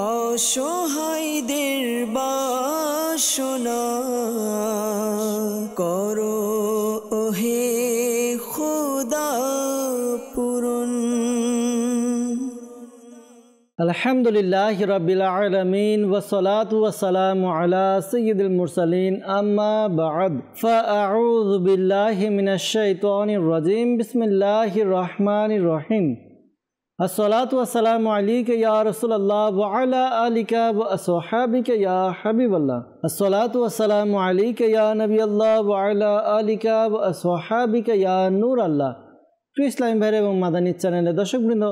অসহায়দের বাসনা করো হে খুদা পুরন আলহামদুলিল্লাহ রবিল আলমিন ওসলাত ওসালাম আলা সঈদুল মুরসালিন আম্মা বাদ ফাউজ বিল্লাহ মিনাশ শাইতানির রাজিম বিসমিল্লাহির রহমানির রহিম আসসালাতাম আলিক ইয়া রসুল্লাহ ওয়ালা আলিকা ওসহাবিক ইয়া হাবিবাল্লাহ আসসালাতাম আলিক ইয়া নবী আল্লাহ ওয়ালা আলিকা ওসহাবিক ইয়া নূর আল্লাহ প্রিয় ইসলাম ভাইয়ের এবং মাদানী চ্যানেলের দর্শকবৃন্দ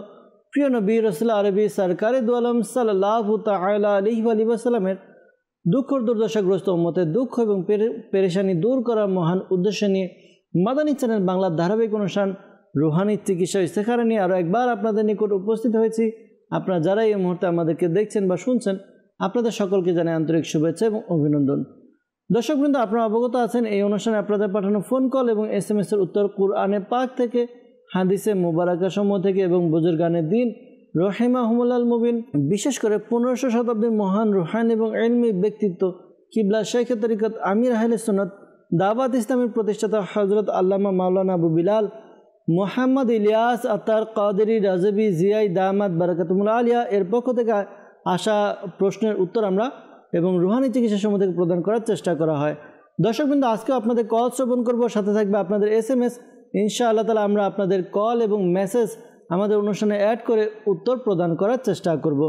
প্রিয় নবী রসুল আরবি সরকারে দুয়ালম সাল্লাহ তালা আলহি আলী আসালামের দুঃখ দুর্দশাগ্রস্ত মতে দুঃখ এবং পেরেশানি দূর করার মহান উদ্দেশ্য নিয়ে মাদানী চ্যানেল বাংলার ধারাবাহিক অনুষ্ঠান রুহানি চিকিৎসা ইস্তেখারা নিয়ে আরও একবার আপনাদের নিকট উপস্থিত হয়েছি আপনারা যারা এই মুহূর্তে আমাদেরকে দেখছেন বা শুনছেন আপনাদের সকলকে জানাই আন্তরিক শুভেচ্ছা এবং অভিনন্দন দর্শক বৃন্দ আপনারা অবগত আছেন এই অনুষ্ঠানে আপনাদের পাঠানো ফোন কল এবং এস এম এসের উত্তর কুরআনে পাক থেকে হাদিসে মুবারাকা সমূহ থেকে এবং বুজুরগানের দিন রহিমা হুমুল্লাল মুবিন বিশেষ করে পনেরোশো শতাব্দীর মহান রুহান এবং এলমি ব্যক্তিত্ব কিবলা শেখ তরিকত আমির আহলে সুনত দাওয়াত ইসলামের প্রতিষ্ঠাতা হজরত আল্লামা মাওলানা আবু বিলাল মোহাম্মদ ইলিয়াস আতার কাদেরি রাজবি জিয়াই দামাদ বারাকাতুমুল আলিয়া এর পক্ষ থেকে আসা প্রশ্নের উত্তর আমরা এবং রুহানি চিকিৎসা সময় থেকে প্রদান করার চেষ্টা করা হয় দর্শক বিন্দু আজকেও আপনাদের কল শ্রবণ করব সাথে থাকবে আপনাদের এস এম এস ইনশা আল্লাহ তালা আমরা আপনাদের কল এবং মেসেজ আমাদের অনুষ্ঠানে অ্যাড করে উত্তর প্রদান করার চেষ্টা করব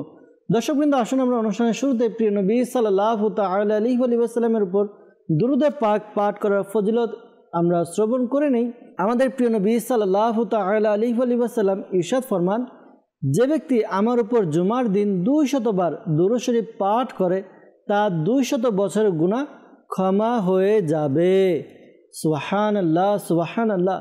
বিন্দু আসুন আমরা অনুষ্ঠানের শুরুতে প্রিয় নবী সাল্লাহ তাল আলী আলি সাল্লামের উপর দুরুদে পাক পাঠ করার ফজিলত আমরা শ্রবণ করে নেই আমাদের প্রিয় নবী সাল্লাহ তাল আলী আলিবাসাল্লাম ইরশাদ ফরমান যে ব্যক্তি আমার উপর জুমার দিন দুই শতবার দুরশরী পাঠ করে তা দুই শত বছরের গুণা ক্ষমা হয়ে যাবে সুহান আল্লাহ সুহান আল্লাহ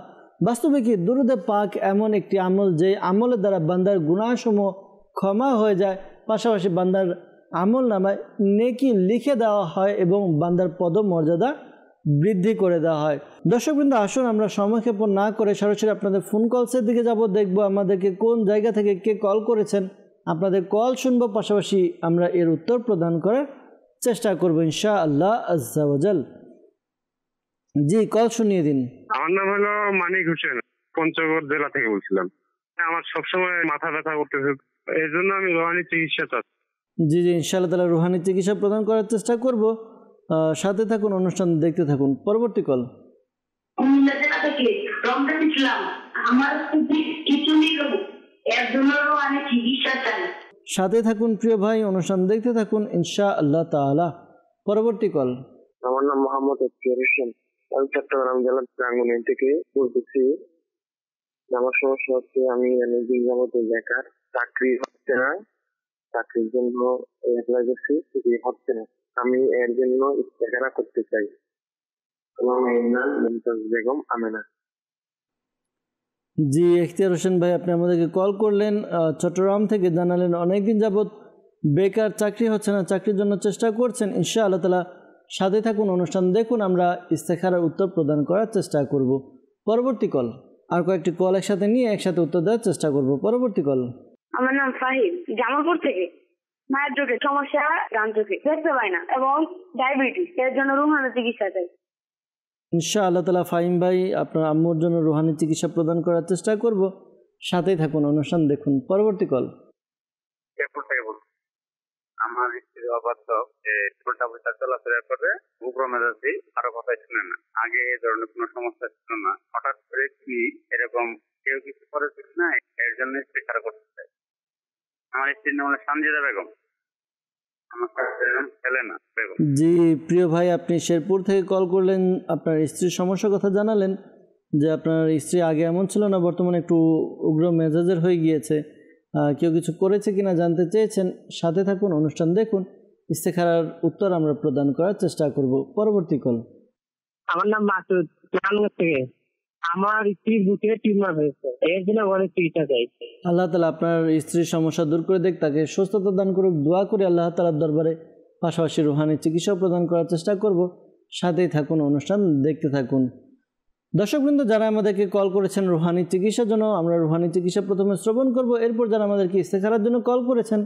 বাস্তবে কি দুরুদে পাক এমন একটি আমল যে আমলের দ্বারা বান্দার গুণাসমূহ ক্ষমা হয়ে যায় পাশাপাশি বান্দার আমল নামায় নেকি লিখে দেওয়া হয় এবং বান্দার পদমর্যাদা বৃদ্ধি করে দেওয়া হয় দর্শকবৃন্দ আসুন আমরা সময়ক্ষেপণ না করে সরাসরি আপনাদের ফোন কলসের দিকে যাব দেখব আমাদেরকে কোন জায়গা থেকে কে কল করেছেন আপনাদের কল শুনবো পাশাপাশি আমরা এর উত্তর প্রদান করার চেষ্টা করব ইনশা আল্লাহ আজাল জি কল শুনিয়ে দিন আমার নাম হলো মানিক হোসেন পঞ্চগড় জেলা থেকে বলছিলাম হ্যাঁ, আমার সবসময় মাথা ব্যথা করতেছে এই জন্য আমি রোহানি চিকিৎসা চাচ্ছি জি জি ইনশাআল্লাহ তাহলে রোহানি চিকিৎসা প্রদান করার চেষ্টা করব সাথে থাকুন অনুষ্ঠান দেখতে থাকুন পরবর্তী কল সাথে থাকুন প্রিয় ভাই অনুষ্ঠান দেখতে থাকুন ইনশা আল্লাহ তালা পরবর্তী কল আমার নাম মোহাম্মদ আমি চট্টগ্রাম জেলার প্রাঙ্গনে থেকে বলতেছি আমার সমস্যা হচ্ছে আমি অনেকদিন যাবত বেকার চাকরি হচ্ছে না চাকরির জন্য অ্যাপ্লাই করছি হচ্ছে না আমি এর জন্য ইস্তেকারা করতে চাই আমার মেয়ের নাম মমতাজ বেগম আমেনা জি এখতিয়ার হোসেন ভাই আপনি আমাদেরকে কল করলেন চট্টগ্রাম থেকে জানালেন অনেকদিন যাবৎ বেকার চাকরি হচ্ছে না চাকরির জন্য চেষ্টা করছেন ইনশা আল্লাহ তালা সাথে থাকুন অনুষ্ঠান দেখুন আমরা ইস্তেখারার উত্তর প্রদান করার চেষ্টা করব পরবর্তী কল আর কয়েকটি কল একসাথে নিয়ে একসাথে উত্তর দেওয়ার চেষ্টা করব পরবর্তী কল আমার নাম ফাহিদ জামালপুর থেকে মায়ের চোখে সমস্যা ডান চোখে দেখতে পায় না এবং ডায়াবেটিস এর জন্য রুহানি চিকিৎসা চাই ইনশা আল্লাহ তালা ফাহিম ভাই আপনার আম্মুর জন্য রুহানি চিকিৎসা প্রদান করার চেষ্টা করব সাথেই থাকুন অনুষ্ঠান দেখুন পরবর্তী কল আমার স্ত্রী অবাধ্য যে উল্টা পয়সা চলাফেরা করে উগ্র মেজাজি আরো কথাই শুনে না আগে এ ধরনের কোনো সমস্যা ছিল না হঠাৎ করে কি এরকম কেউ কিছু করেছিল না এর জন্য স্বীকার করতে চাই আমার স্ত্রীর নাম হলো সানজিদা বেগম জি প্রিয় ভাই আপনি শেরপুর থেকে কল করলেন আপনার স্ত্রীর সমস্যার কথা জানালেন যে আপনার স্ত্রী আগে এমন ছিল না বর্তমানে একটু উগ্র মেজাজের হয়ে গিয়েছে কেউ কিছু করেছে কিনা জানতে চেয়েছেন সাথে থাকুন অনুষ্ঠান দেখুন ইস্তেখারার উত্তর আমরা প্রদান করার চেষ্টা করব পরবর্তী কল আমার নাম মাসুদ থেকে আমার স্ত্রীর বুকে টিউমার হয়েছে এর জন্য অনেক চিকিৎসা চাইছে আল্লাহ তালা আপনার স্ত্রীর সমস্যা দূর করে দেখ তাকে সুস্থতা দান করুক দোয়া করে আল্লাহ তালার দরবারে পাশাপাশি রুহানি চিকিৎসাও প্রদান করার চেষ্টা করব সাথেই থাকুন অনুষ্ঠান দেখতে থাকুন দর্শকবৃন্দ যারা আমাদেরকে কল করেছেন রুহানি চিকিৎসার জন্য আমরা রুহানি চিকিৎসা প্রথমে শ্রবণ করব এরপর যারা আমাদেরকে ইস্তেখারার জন্য কল করেছেন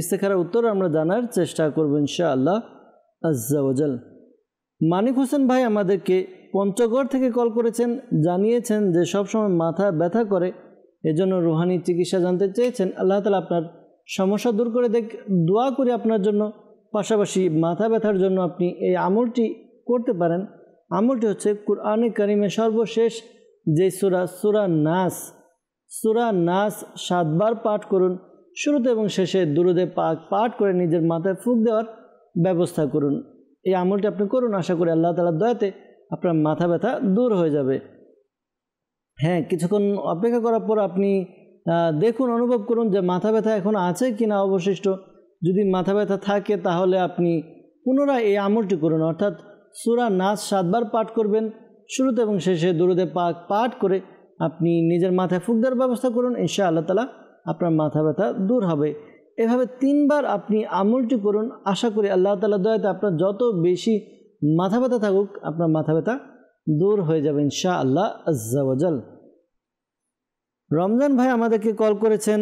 ইস্তেখারার উত্তর আমরা জানার চেষ্টা করব ইনশা আল্লাহ আজ্জাওজাল মানিক হোসেন ভাই আমাদেরকে পঞ্চগড় থেকে কল করেছেন জানিয়েছেন যে সবসময় মাথা ব্যথা করে এজন্য রুহানি চিকিৎসা জানতে চেয়েছেন আল্লাহ তালা আপনার সমস্যা দূর করে দেখ দোয়া করে আপনার জন্য পাশাপাশি মাথা ব্যথার জন্য আপনি এই আমলটি করতে পারেন আমলটি হচ্ছে কুরআনে কারিমে সর্বশেষ যে সুরা সুরা নাস সুরা নাস সাতবার পাঠ করুন শুরুতে এবং শেষে দূরদে পাক পাঠ করে নিজের মাথায় ফুক দেওয়ার ব্যবস্থা করুন এই আমলটি আপনি করুন আশা করি আল্লাহ তালার দয়াতে আপনার মাথা ব্যথা দূর হয়ে যাবে হ্যাঁ কিছুক্ষণ অপেক্ষা করার পর আপনি দেখুন অনুভব করুন যে মাথা ব্যথা এখন আছে কি না অবশিষ্ট যদি মাথা ব্যথা থাকে তাহলে আপনি পুনরায় এই আমলটি করুন অর্থাৎ সুরা নাচ সাতবার পাঠ করবেন শুরুতে এবং শেষে দূরদে পাক পাঠ করে আপনি নিজের মাথায় ফুক দেওয়ার ব্যবস্থা করুন ইনশা আল্লাহ তালা আপনার মাথা ব্যথা দূর হবে এভাবে তিনবার আপনি আমলটি করুন আশা করি আল্লাহ তালা দয়াতে আপনার যত বেশি মাথা ব্যথা থাকুক আপনার মাথা ব্যথা দূর হয়ে যাবে ইনশা আল্লাহ আজ্জাওয়াজাল রমজান ভাই আমাদেরকে কল করেছেন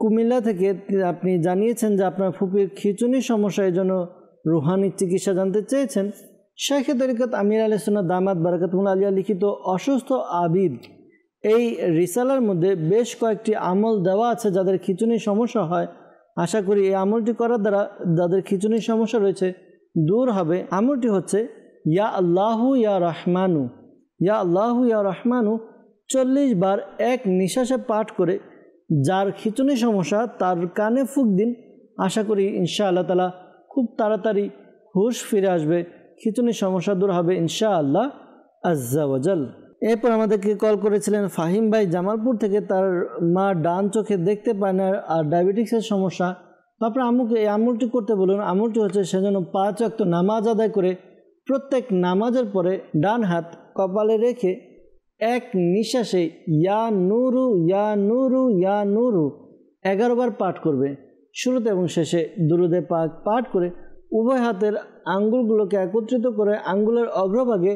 কুমিল্লা থেকে আপনি জানিয়েছেন যে আপনার ফুপির খিচুনি সমস্যা এই জন্য রুহানির চিকিৎসা জানতে চেয়েছেন শেখে তরিকত আমির আলী সোনা দামাত বারাকাতমুল আলিয়া লিখিত অসুস্থ আবিদ এই রিসালার মধ্যে বেশ কয়েকটি আমল দেওয়া আছে যাদের খিচুনি সমস্যা হয় আশা করি এই আমলটি করার দ্বারা যাদের খিচুনির সমস্যা রয়েছে দূর হবে আমলটি হচ্ছে ইয়া আল্লাহু ইয়া রহমানু ইয়া আল্লাহু ইয়া রহমানু চল্লিশ বার এক নিঃশ্বাসে পাঠ করে যার খিচুনি সমস্যা তার কানে ফুক দিন আশা করি ইনশা আল্লাহ তালা খুব তাড়াতাড়ি হুশ ফিরে আসবে খিচুনি সমস্যা দূর হবে ইনশা আল্লাহ আজ্জাওয়াজাল এরপর আমাদেরকে কল করেছিলেন ফাহিম ভাই জামালপুর থেকে তার মা ডান চোখে দেখতে পায় না আর ডায়াবেটিক্সের সমস্যা তারপরে আমুকে এই আমুলটি করতে বলুন আমুলটি হচ্ছে সে যেন পাঁচ অক্ত নামাজ আদায় করে প্রত্যেক নামাজের পরে ডান হাত কপালে রেখে এক নিঃশ্বাসে ইয়া নুরু ইয়া নুরু ইয়া নুরু এগারোবার পাঠ করবে শুরুতে এবং শেষে দুরুদে পাক পাঠ করে উভয় হাতের আঙ্গুলগুলোকে একত্রিত করে আঙ্গুলের অগ্রভাগে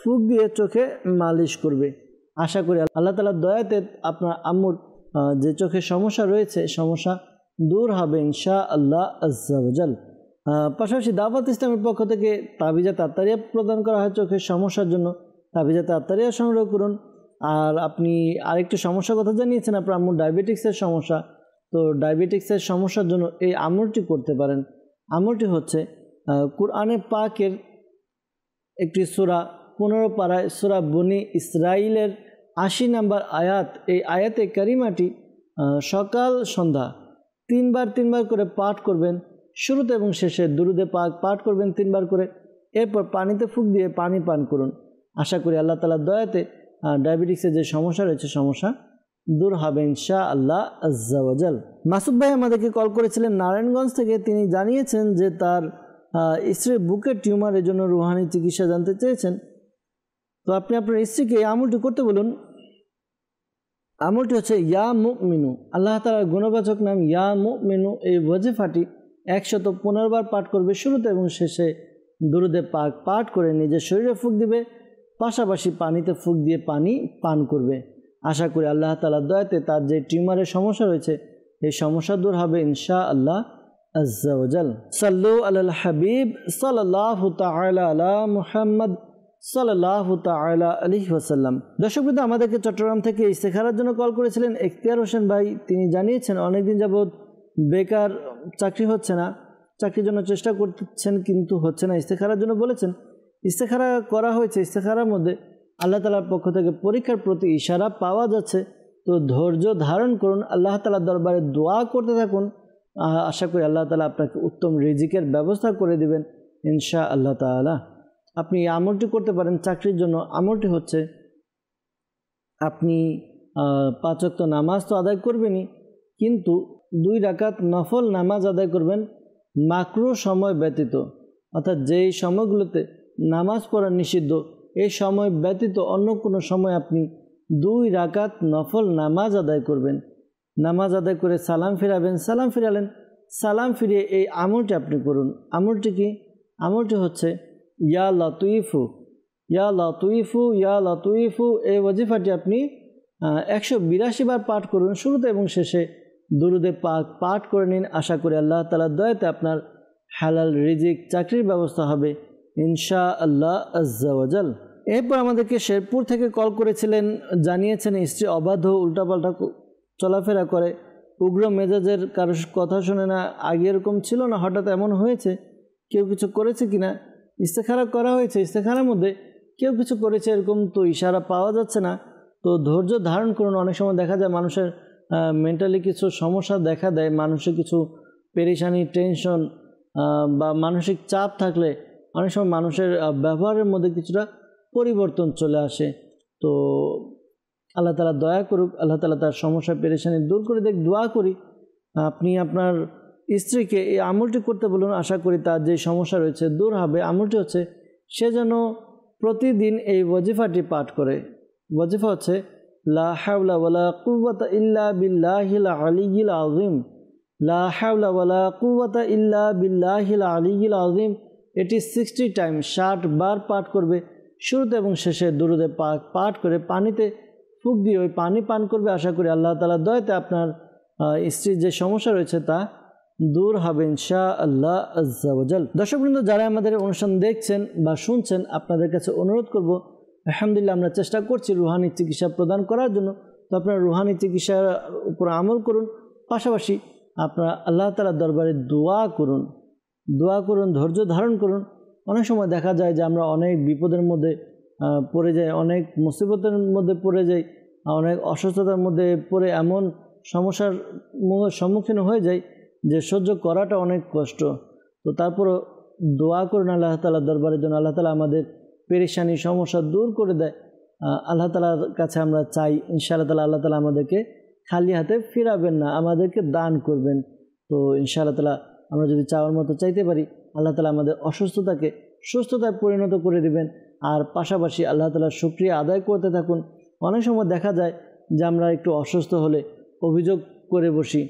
ফুক দিয়ে চোখে মালিশ করবে আশা করি আল্লাহ তালার দয়াতে আপনার আম্মুর যে চোখে সমস্যা রয়েছে সমস্যা দূর হবে ইনশা আল্লাহ আজাল পাশাপাশি দাওয়াত ইসলামের পক্ষ থেকে তাবিজা তাত্তারিয়া প্রদান করা হয় চোখের সমস্যার জন্য তাবিজা তাত্তারিয়া সংগ্রহ করুন আর আপনি আরেকটি সমস্যার কথা জানিয়েছেন আপনার আম্মুর ডায়াবেটিক্সের সমস্যা তো ডায়াবেটিক্সের সমস্যার জন্য এই আমলটি করতে পারেন আমলটি হচ্ছে কোরআনে পাকের একটি সুরা পনেরো পাড়ায় সুরা বনি ইসরায়েলের আশি নাম্বার আয়াত এই আয়াতে কারিমাটি সকাল সন্ধ্যা তিনবার তিনবার করে পাঠ করবেন শুরুতে এবং শেষে দুরুদে পাক পাঠ করবেন তিনবার করে এরপর পানিতে ফুক দিয়ে পানি পান করুন আশা করি আল্লাহ তালার দয়াতে ডায়াবেটিক্সের যে সমস্যা রয়েছে সমস্যা দূর হবে ইনশা আল্লাহ আজাল মাসুদ ভাই আমাদেরকে কল করেছিলেন নারায়ণগঞ্জ থেকে তিনি জানিয়েছেন যে তার স্ত্রীর বুকের টিউমার এজন্য রুহানি চিকিৎসা জানতে চেয়েছেন তো আপনি আপনার স্ত্রীকে এই আমলটি করতে বলুন আমলটি হচ্ছে ইয়া মুখ মেনু আল্লাহ তালার গুণবাচক নাম ইয়া মুখ মেনু এই ওয়াজিফাটি একশত পনেরোবার পাঠ করবে শুরুতে এবং শেষে দুরুদে পাক পাঠ করে নিজের শরীরে ফুক দিবে পাশাপাশি পানিতে ফুক দিয়ে পানি পান করবে আশা করি আল্লাহ তালা দয়াতে তার যে টিউমারের সমস্যা রয়েছে এই সমস্যা দূর হবে ইনশা আল্লাহ আজ্জাউজাল সাল্লু আল হাবিব সাল্লাহ তাহ আলা মুহাম্মদ সাল্লাহ তালা আলী ওয়াসাল্লাম দর্শকবৃন্দ আমাদেরকে চট্টগ্রাম থেকে ইস্তেখারার জন্য কল করেছিলেন এখতিয়ার হোসেন ভাই তিনি জানিয়েছেন অনেকদিন যাবৎ বেকার চাকরি হচ্ছে না চাকরির জন্য চেষ্টা করছেন কিন্তু হচ্ছে না ইস্তেখারার জন্য বলেছেন ইস্তেখারা করা হয়েছে ইস্তেখারার মধ্যে আল্লাহ তালার পক্ষ থেকে পরীক্ষার প্রতি ইশারা পাওয়া যাচ্ছে তো ধৈর্য ধারণ করুন আল্লাহ তালার দরবারে দোয়া করতে থাকুন আশা করি আল্লাহ তালা আপনাকে উত্তম রিজিকের ব্যবস্থা করে দেবেন ইনশা আল্লাহ তালা আপনি এই আমলটি করতে পারেন চাকরির জন্য আমলটি হচ্ছে আপনি পাঁচক্ত নামাজ তো আদায় করবেনই কিন্তু দুই রাকাত নফল নামাজ আদায় করবেন মাকরু সময় ব্যতীত অর্থাৎ যেই সময়গুলোতে নামাজ পড়া নিষিদ্ধ এই সময় ব্যতীত অন্য কোনো সময় আপনি দুই রাকাত নফল নামাজ আদায় করবেন নামাজ আদায় করে সালাম ফিরাবেন সালাম ফিরালেন সালাম ফিরিয়ে এই আমলটি আপনি করুন আমলটি কি আমলটি হচ্ছে ইয়া লাতুইফু ইয়া লাতুইফু ইয়া লাতুইফু এই ওয়াজিফাটি আপনি একশো বিরাশি বার পাঠ করুন শুরুতে এবং শেষে দুরুদে পাক পাঠ করে নিন আশা করি আল্লাহ তালার দয়াতে আপনার হালাল রিজিক চাকরির ব্যবস্থা হবে ইনশা আল্লাহ আজাল এরপর আমাদেরকে শেরপুর থেকে কল করেছিলেন জানিয়েছেন স্ত্রী অবাধ উল্টাপাল্টা চলাফেরা করে উগ্র মেজাজের কারো কথা শুনে না আগে এরকম ছিল না হঠাৎ এমন হয়েছে কেউ কিছু করেছে কিনা ইস্তেখারা করা হয়েছে ইস্তেখারার মধ্যে কেউ কিছু করেছে এরকম তো ইশারা পাওয়া যাচ্ছে না তো ধৈর্য ধারণ করুন অনেক সময় দেখা যায় মানুষের মেন্টালি কিছু সমস্যা দেখা দেয় মানুষের কিছু পেরেশানি টেনশন বা মানসিক চাপ থাকলে অনেক সময় মানুষের ব্যবহারের মধ্যে কিছুটা পরিবর্তন চলে আসে তো আল্লাহ তালা দয়া করুক আল্লাহ তালা তার সমস্যা পেরেশানি দূর করে দেখ দোয়া করি আপনি আপনার স্ত্রীকে এই আমলটি করতে বলুন আশা করি তার যে সমস্যা রয়েছে দূর হবে আমলটি হচ্ছে সে যেন প্রতিদিন এই ওয়াজিফাটি পাঠ করে ওয়াজিফা হচ্ছে লা লা এটি সিক্সটি টাইম ষাট বার পাঠ করবে শুরুতে এবং শেষে দূরদে পাঠ করে পানিতে ফুক দিয়ে ওই পানি পান করবে আশা করি আল্লাহ তালা দয়তে আপনার স্ত্রীর যে সমস্যা রয়েছে তা দূর হবে ইনশা আল্লাহ দর্শক বৃন্দ যারা আমাদের অনুষ্ঠান দেখছেন বা শুনছেন আপনাদের কাছে অনুরোধ করব আলহামদুলিল্লাহ আমরা চেষ্টা করছি রুহানি চিকিৎসা প্রদান করার জন্য তো আপনারা রুহানি চিকিৎসার উপর আমল করুন পাশাপাশি আপনারা আল্লাহ তালার দরবারে দোয়া করুন দোয়া করুন ধৈর্য ধারণ করুন অনেক সময় দেখা যায় যে আমরা অনেক বিপদের মধ্যে পড়ে যাই অনেক মুসিবতের মধ্যে পড়ে যাই অনেক অসুস্থতার মধ্যে পড়ে এমন সমস্যার সম্মুখীন হয়ে যাই যে সহ্য করাটা অনেক কষ্ট তো তারপরও দোয়া করুন আল্লাহ তালার দরবারে জন্য আল্লাহ তালা আমাদের পেরেশানি সমস্যা দূর করে দেয় আল্লাহ তালার কাছে আমরা চাই ইনশাআল্লাহ তালা আল্লাহ তালা আমাদেরকে খালি হাতে ফিরাবেন না আমাদেরকে দান করবেন তো ইনশাআল্লাহ তালা আমরা যদি চাওয়ার মতো চাইতে পারি আল্লাহ তালা আমাদের অসুস্থতাকে সুস্থতায় পরিণত করে দিবেন আর পাশাপাশি আল্লাহ তালার সুক্রিয়া আদায় করতে থাকুন অনেক সময় দেখা যায় যে আমরা একটু অসুস্থ হলে অভিযোগ করে বসি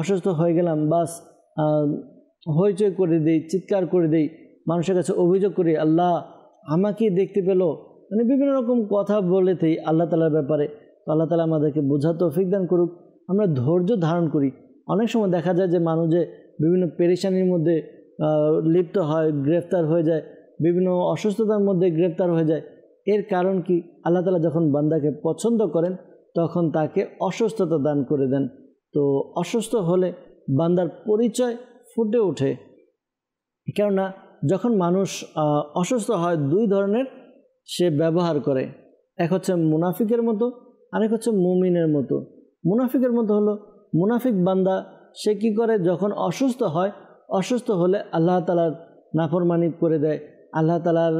অসুস্থ হয়ে গেলাম বাস হইচই করে দেই চিৎকার করে দেই মানুষের কাছে অভিযোগ করি আল্লাহ আমাকে দেখতে পেল মানে বিভিন্ন রকম কথা বলেতেই আল্লাহ তালার ব্যাপারে তো আল্লাহ তালা আমাদেরকে বোঝা তৌফিক দান করুক আমরা ধৈর্য ধারণ করি অনেক সময় দেখা যায় যে মানুষ যে বিভিন্ন পেরেশানির মধ্যে লিপ্ত হয় গ্রেফতার হয়ে যায় বিভিন্ন অসুস্থতার মধ্যে গ্রেফতার হয়ে যায় এর কারণ কি আল্লাহ তালা যখন বান্দাকে পছন্দ করেন তখন তাকে অসুস্থতা দান করে দেন তো অসুস্থ হলে বান্দার পরিচয় ফুটে ওঠে কেননা যখন মানুষ অসুস্থ হয় দুই ধরনের সে ব্যবহার করে এক হচ্ছে মুনাফিকের মতো আরেক হচ্ছে মুমিনের মতো মুনাফিকের মতো হলো মুনাফিক বান্দা সে কি করে যখন অসুস্থ হয় অসুস্থ হলে আল্লাহ তালার নাফরমানি করে দেয় আল্লাহ তালার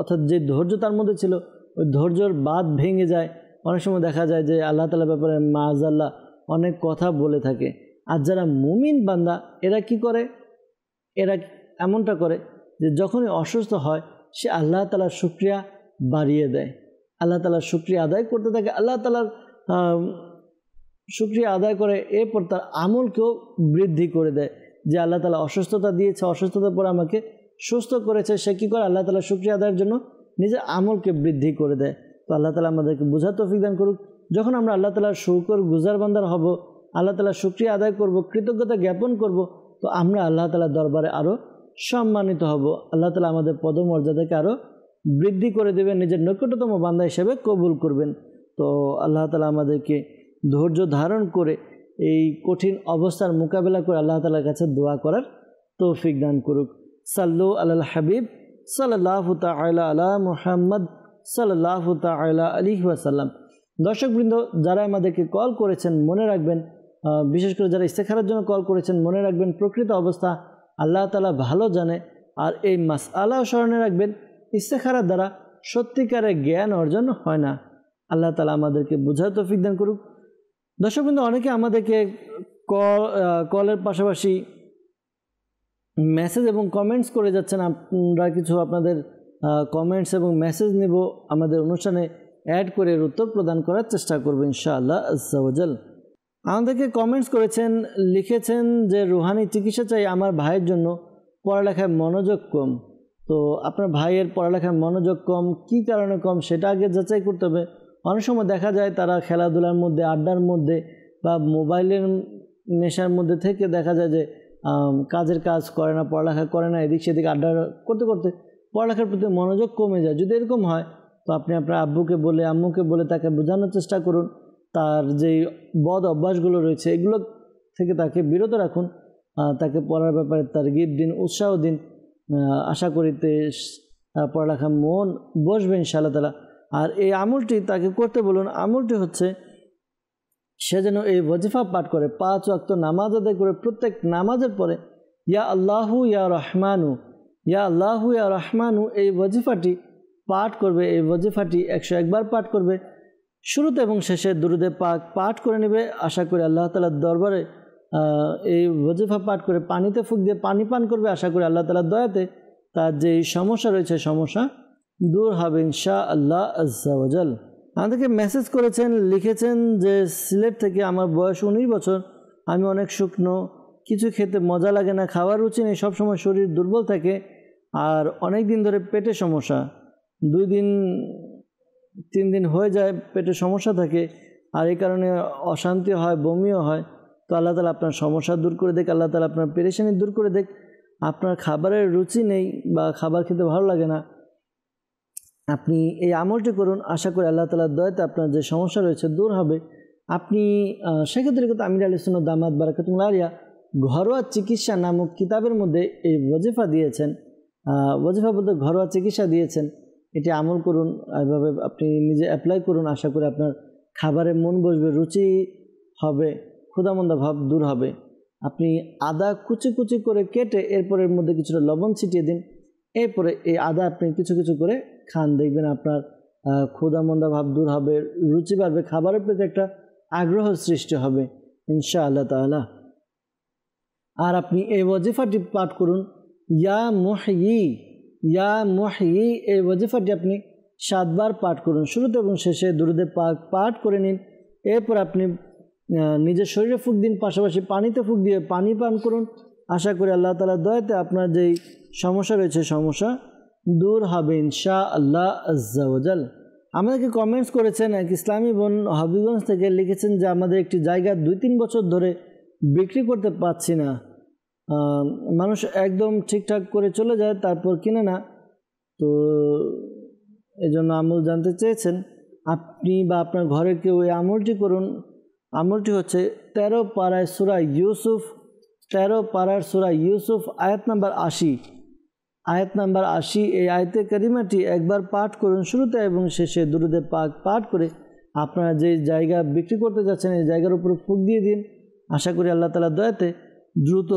অর্থাৎ যে ধৈর্য তার মধ্যে ছিল ওই ধৈর্যর বাদ ভেঙে যায় অনেক সময় দেখা যায় যে আল্লাহ তালার ব্যাপারে মাজ আল্লাহ অনেক কথা বলে থাকে আর যারা মুমিন বান্দা এরা কি করে এরা এমনটা করে যে যখনই অসুস্থ হয় সে আল্লাহ তালার সুক্রিয়া বাড়িয়ে দেয় আল্লাহ তালার শুক্রিয়া আদায় করতে থাকে আল্লাহ তালার শুক্রিয়া আদায় করে এরপর তার আমলকেও বৃদ্ধি করে দেয় যে আল্লাহ তালা অসুস্থতা দিয়েছে অসুস্থতার পর আমাকে সুস্থ করেছে সে কী করে আল্লাহ তালা শুক্রিয়া আদায়ের জন্য নিজের আমলকে বৃদ্ধি করে দেয় তো আল্লাহ তালা আমাদেরকে বোঝা তফিক দান করুক যখন আমরা আল্লাহ তালার শুকর গুজার বান্দার হব আল্লাহ তালা শুক্রিয়া আদায় করব কৃতজ্ঞতা জ্ঞাপন করব তো আমরা আল্লাহ তালার দরবারে আরও সম্মানিত হব আল্লাহ তালা আমাদের পদমর্যাদাকে আরও বৃদ্ধি করে দেবেন নিজের নিকটতম বান্দা হিসেবে কবুল করবেন তো আল্লাহ তালা আমাদেরকে ধৈর্য ধারণ করে এই কঠিন অবস্থার মোকাবেলা করে আল্লাহ তালার কাছে দোয়া করার তৌফিক দান করুক সাল্লু আল্লাহ হাবিব সাল্লাহ তালা আলা মুহাম্মদ সাল্লাহ তালা আলী ওয়াসাল্লাম দর্শকবৃন্দ যারা আমাদেরকে কল করেছেন মনে রাখবেন বিশেষ করে যারা ইস্তেখারের জন্য কল করেছেন মনে রাখবেন প্রকৃত অবস্থা আল্লাহ তালা ভালো জানে আর এই মাস আল্লাহ স্মরণে রাখবেন ইস্তেখারার দ্বারা সত্যিকারের জ্ঞান অর্জন হয় না আল্লাহ তালা আমাদেরকে বোঝার তফিক দান করুক দর্শকবৃন্দ অনেকে আমাদেরকে কল কলের পাশাপাশি মেসেজ এবং কমেন্টস করে যাচ্ছেন আপনারা কিছু আপনাদের কমেন্টস এবং মেসেজ নেব আমাদের অনুষ্ঠানে অ্যাড করে উত্তর প্রদান করার চেষ্টা করবো ইনশাআল্লাহ আজাল আমাদেরকে কমেন্টস করেছেন লিখেছেন যে রুহানি চিকিৎসা চাই আমার ভাইয়ের জন্য পড়ালেখায় মনোযোগ কম তো আপনার ভাইয়ের পড়ালেখায় মনোযোগ কম কি কারণে কম সেটা আগে যাচাই করতে হবে অনেক সময় দেখা যায় তারা খেলাধুলার মধ্যে আড্ডার মধ্যে বা মোবাইলের নেশার মধ্যে থেকে দেখা যায় যে কাজের কাজ করে না পড়ালেখা করে না এদিক সেদিক আড্ডা করতে করতে পড়ালেখার প্রতি মনোযোগ কমে যায় যদি এরকম হয় তো আপনি আপনার আব্বুকে বলে আম্মুকে বলে তাকে বোঝানোর চেষ্টা করুন তার যেই বদ অভ্যাসগুলো রয়েছে এগুলো থেকে তাকে বিরত রাখুন তাকে পড়ার ব্যাপারে তার গিফট দিন উৎসাহ দিন আশা করিতে পড়ালেখা মন বসবে ইনশাআল্লাহ তালা আর এই আমুলটি তাকে করতে বলুন আমুলটি হচ্ছে সে যেন এই ওজিফা পাঠ করে পাঁচ অক্ত নামাজ আদায় করে প্রত্যেক নামাজের পরে ইয়া আল্লাহু ইয়া রহমানু ইয়া আল্লাহু ইয়া রহমানু এই ওজিফাটি পাঠ করবে এই ওয়াজিফাটি একশো একবার পাঠ করবে শুরুতে এবং শেষে দুরুদে পাক পাঠ করে নেবে আশা করি আল্লাহ তালার দরবারে এই ওয়াজিফা পাঠ করে পানিতে ফুক দিয়ে পানি পান করবে আশা করি আল্লাহ তালার দয়াতে তার যে সমস্যা রয়েছে সমস্যা দূর হবে ইনশা আল্লাহ আজাল আমাদেরকে মেসেজ করেছেন লিখেছেন যে সিলেট থেকে আমার বয়স উনিশ বছর আমি অনেক শুকনো কিছু খেতে মজা লাগে না খাওয়ার রুচি নেই সবসময় শরীর দুর্বল থাকে আর অনেক দিন ধরে পেটে সমস্যা দুই দিন তিন দিন হয়ে যায় পেটে সমস্যা থাকে আর এই কারণে অশান্তি হয় বমিও হয় তো আল্লাহ তালা আপনার সমস্যা দূর করে দেখ আল্লাহ তালা আপনার পেরেশানি দূর করে দেখ আপনার খাবারের রুচি নেই বা খাবার খেতে ভালো লাগে না আপনি এই আমলটি করুন আশা করি আল্লাহ তালার দয়াতে আপনার যে সমস্যা রয়েছে দূর হবে আপনি সেক্ষেত্রে কিন্তু আমির আলী সুন দামাত বারাকাতুল আলিয়া ঘরোয়া চিকিৎসা নামক কিতাবের মধ্যে এই ওজিফা দিয়েছেন ওজিফা বলতে ঘরোয়া চিকিৎসা দিয়েছেন এটি আমল করুন এভাবে আপনি নিজে অ্যাপ্লাই করুন আশা করি আপনার খাবারে মন বসবে রুচি হবে ক্ষুদামন্দা ভাব দূর হবে আপনি আদা কুচি কুচি করে কেটে এরপরের মধ্যে কিছুটা লবণ ছিটিয়ে দিন এরপরে এই আদা আপনি কিছু কিছু করে খান দেখবেন আপনার ক্ষুদামন্দা ভাব দূর হবে রুচি বাড়বে খাবারের প্রতি একটা আগ্রহ সৃষ্টি হবে ইনশা আল্লাহ তালা আর আপনি এই ওয়াজিফাটি পাঠ করুন ইয়া মোহি ইয়া মহি এই ওয়াজিফাটি আপনি সাতবার পাঠ করুন শুরুতে এবং শেষে দুরুদে পাক পাঠ করে নিন এরপর আপনি নিজের শরীরে ফুক দিন পাশাপাশি পানিতে ফুক দিয়ে পানি পান করুন আশা করি আল্লাহ তালা দয়াতে আপনার যেই সমস্যা রয়েছে সমস্যা দূর হবে ইনশা আল্লাহ আজ্জাওজাল আমাদেরকে কমেন্টস করেছেন এক ইসলামী বোন হবিগঞ্জ থেকে লিখেছেন যে আমাদের একটি জায়গা দুই তিন বছর ধরে বিক্রি করতে পারছি না মানুষ একদম ঠিকঠাক করে চলে যায় তারপর কিনে না তো এজন্য আমল জানতে চেয়েছেন আপনি বা আপনার ঘরে কেউ এই আমলটি করুন আমলটি হচ্ছে তেরো পাড়ায় সুরা ইউসুফ তেরো পাড়ার সুরা ইউসুফ আয়াত নাম্বার আশি আয়াত নাম্বার আশি এই আয়তে কারিমাটি একবার পাঠ করুন শুরুতে এবং শেষে দুরুদে পাক পাঠ করে আপনারা যে জায়গা বিক্রি করতে যাচ্ছেন এই জায়গার উপর ফুক দিয়ে দিন আশা করি আল্লাহ তালা দয়াতে দ্রুত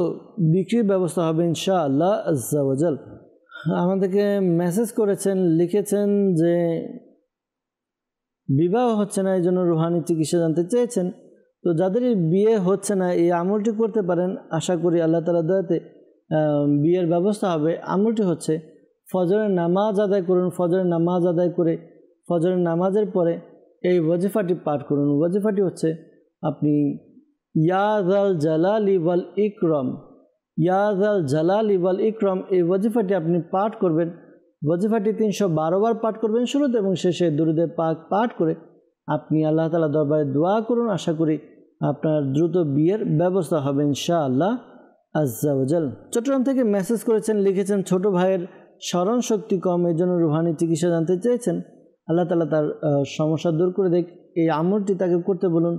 বিক্রির ব্যবস্থা হবে ইনশা আল্লাহ আজাল আমাদেরকে মেসেজ করেছেন লিখেছেন যে বিবাহ হচ্ছে না এই জন্য রুহানি চিকিৎসা জানতে চেয়েছেন তো যাদের বিয়ে হচ্ছে না এই আমলটি করতে পারেন আশা করি আল্লাহ তালা দয়াতে বিয়ের ব্যবস্থা হবে আমলটি হচ্ছে ফজরের নামাজ আদায় করুন ফজরের নামাজ আদায় করে ফজরের নামাজের পরে এই ওয়াজিফাটি পাঠ করুন ওয়াজিফাটি হচ্ছে আপনি ইয়াজাল জালাল ইবাল ইকরম ইয়াজাল জালাল ইবাল ইকরম এই ওয়াজিফাটি আপনি পাঠ করবেন ওয়াজিফাটি তিনশো বারো বার পাঠ করবেন শুরুতে এবং শেষে দুরুদে পাক পাঠ করে আপনি আল্লাহ তালা দরবারে দোয়া করুন আশা করি আপনার দ্রুত বিয়ের ব্যবস্থা হবে ইনশা আল্লাহ আজ্জাউজাল চট্টগ্রাম থেকে মেসেজ করেছেন লিখেছেন ছোট ভাইয়ের স্মরণ শক্তি কম এই জন্য রুহানি চিকিৎসা জানতে চেয়েছেন আল্লাহ তালা তার সমস্যা দূর করে দেখ এই আমরটি তাকে করতে বলুন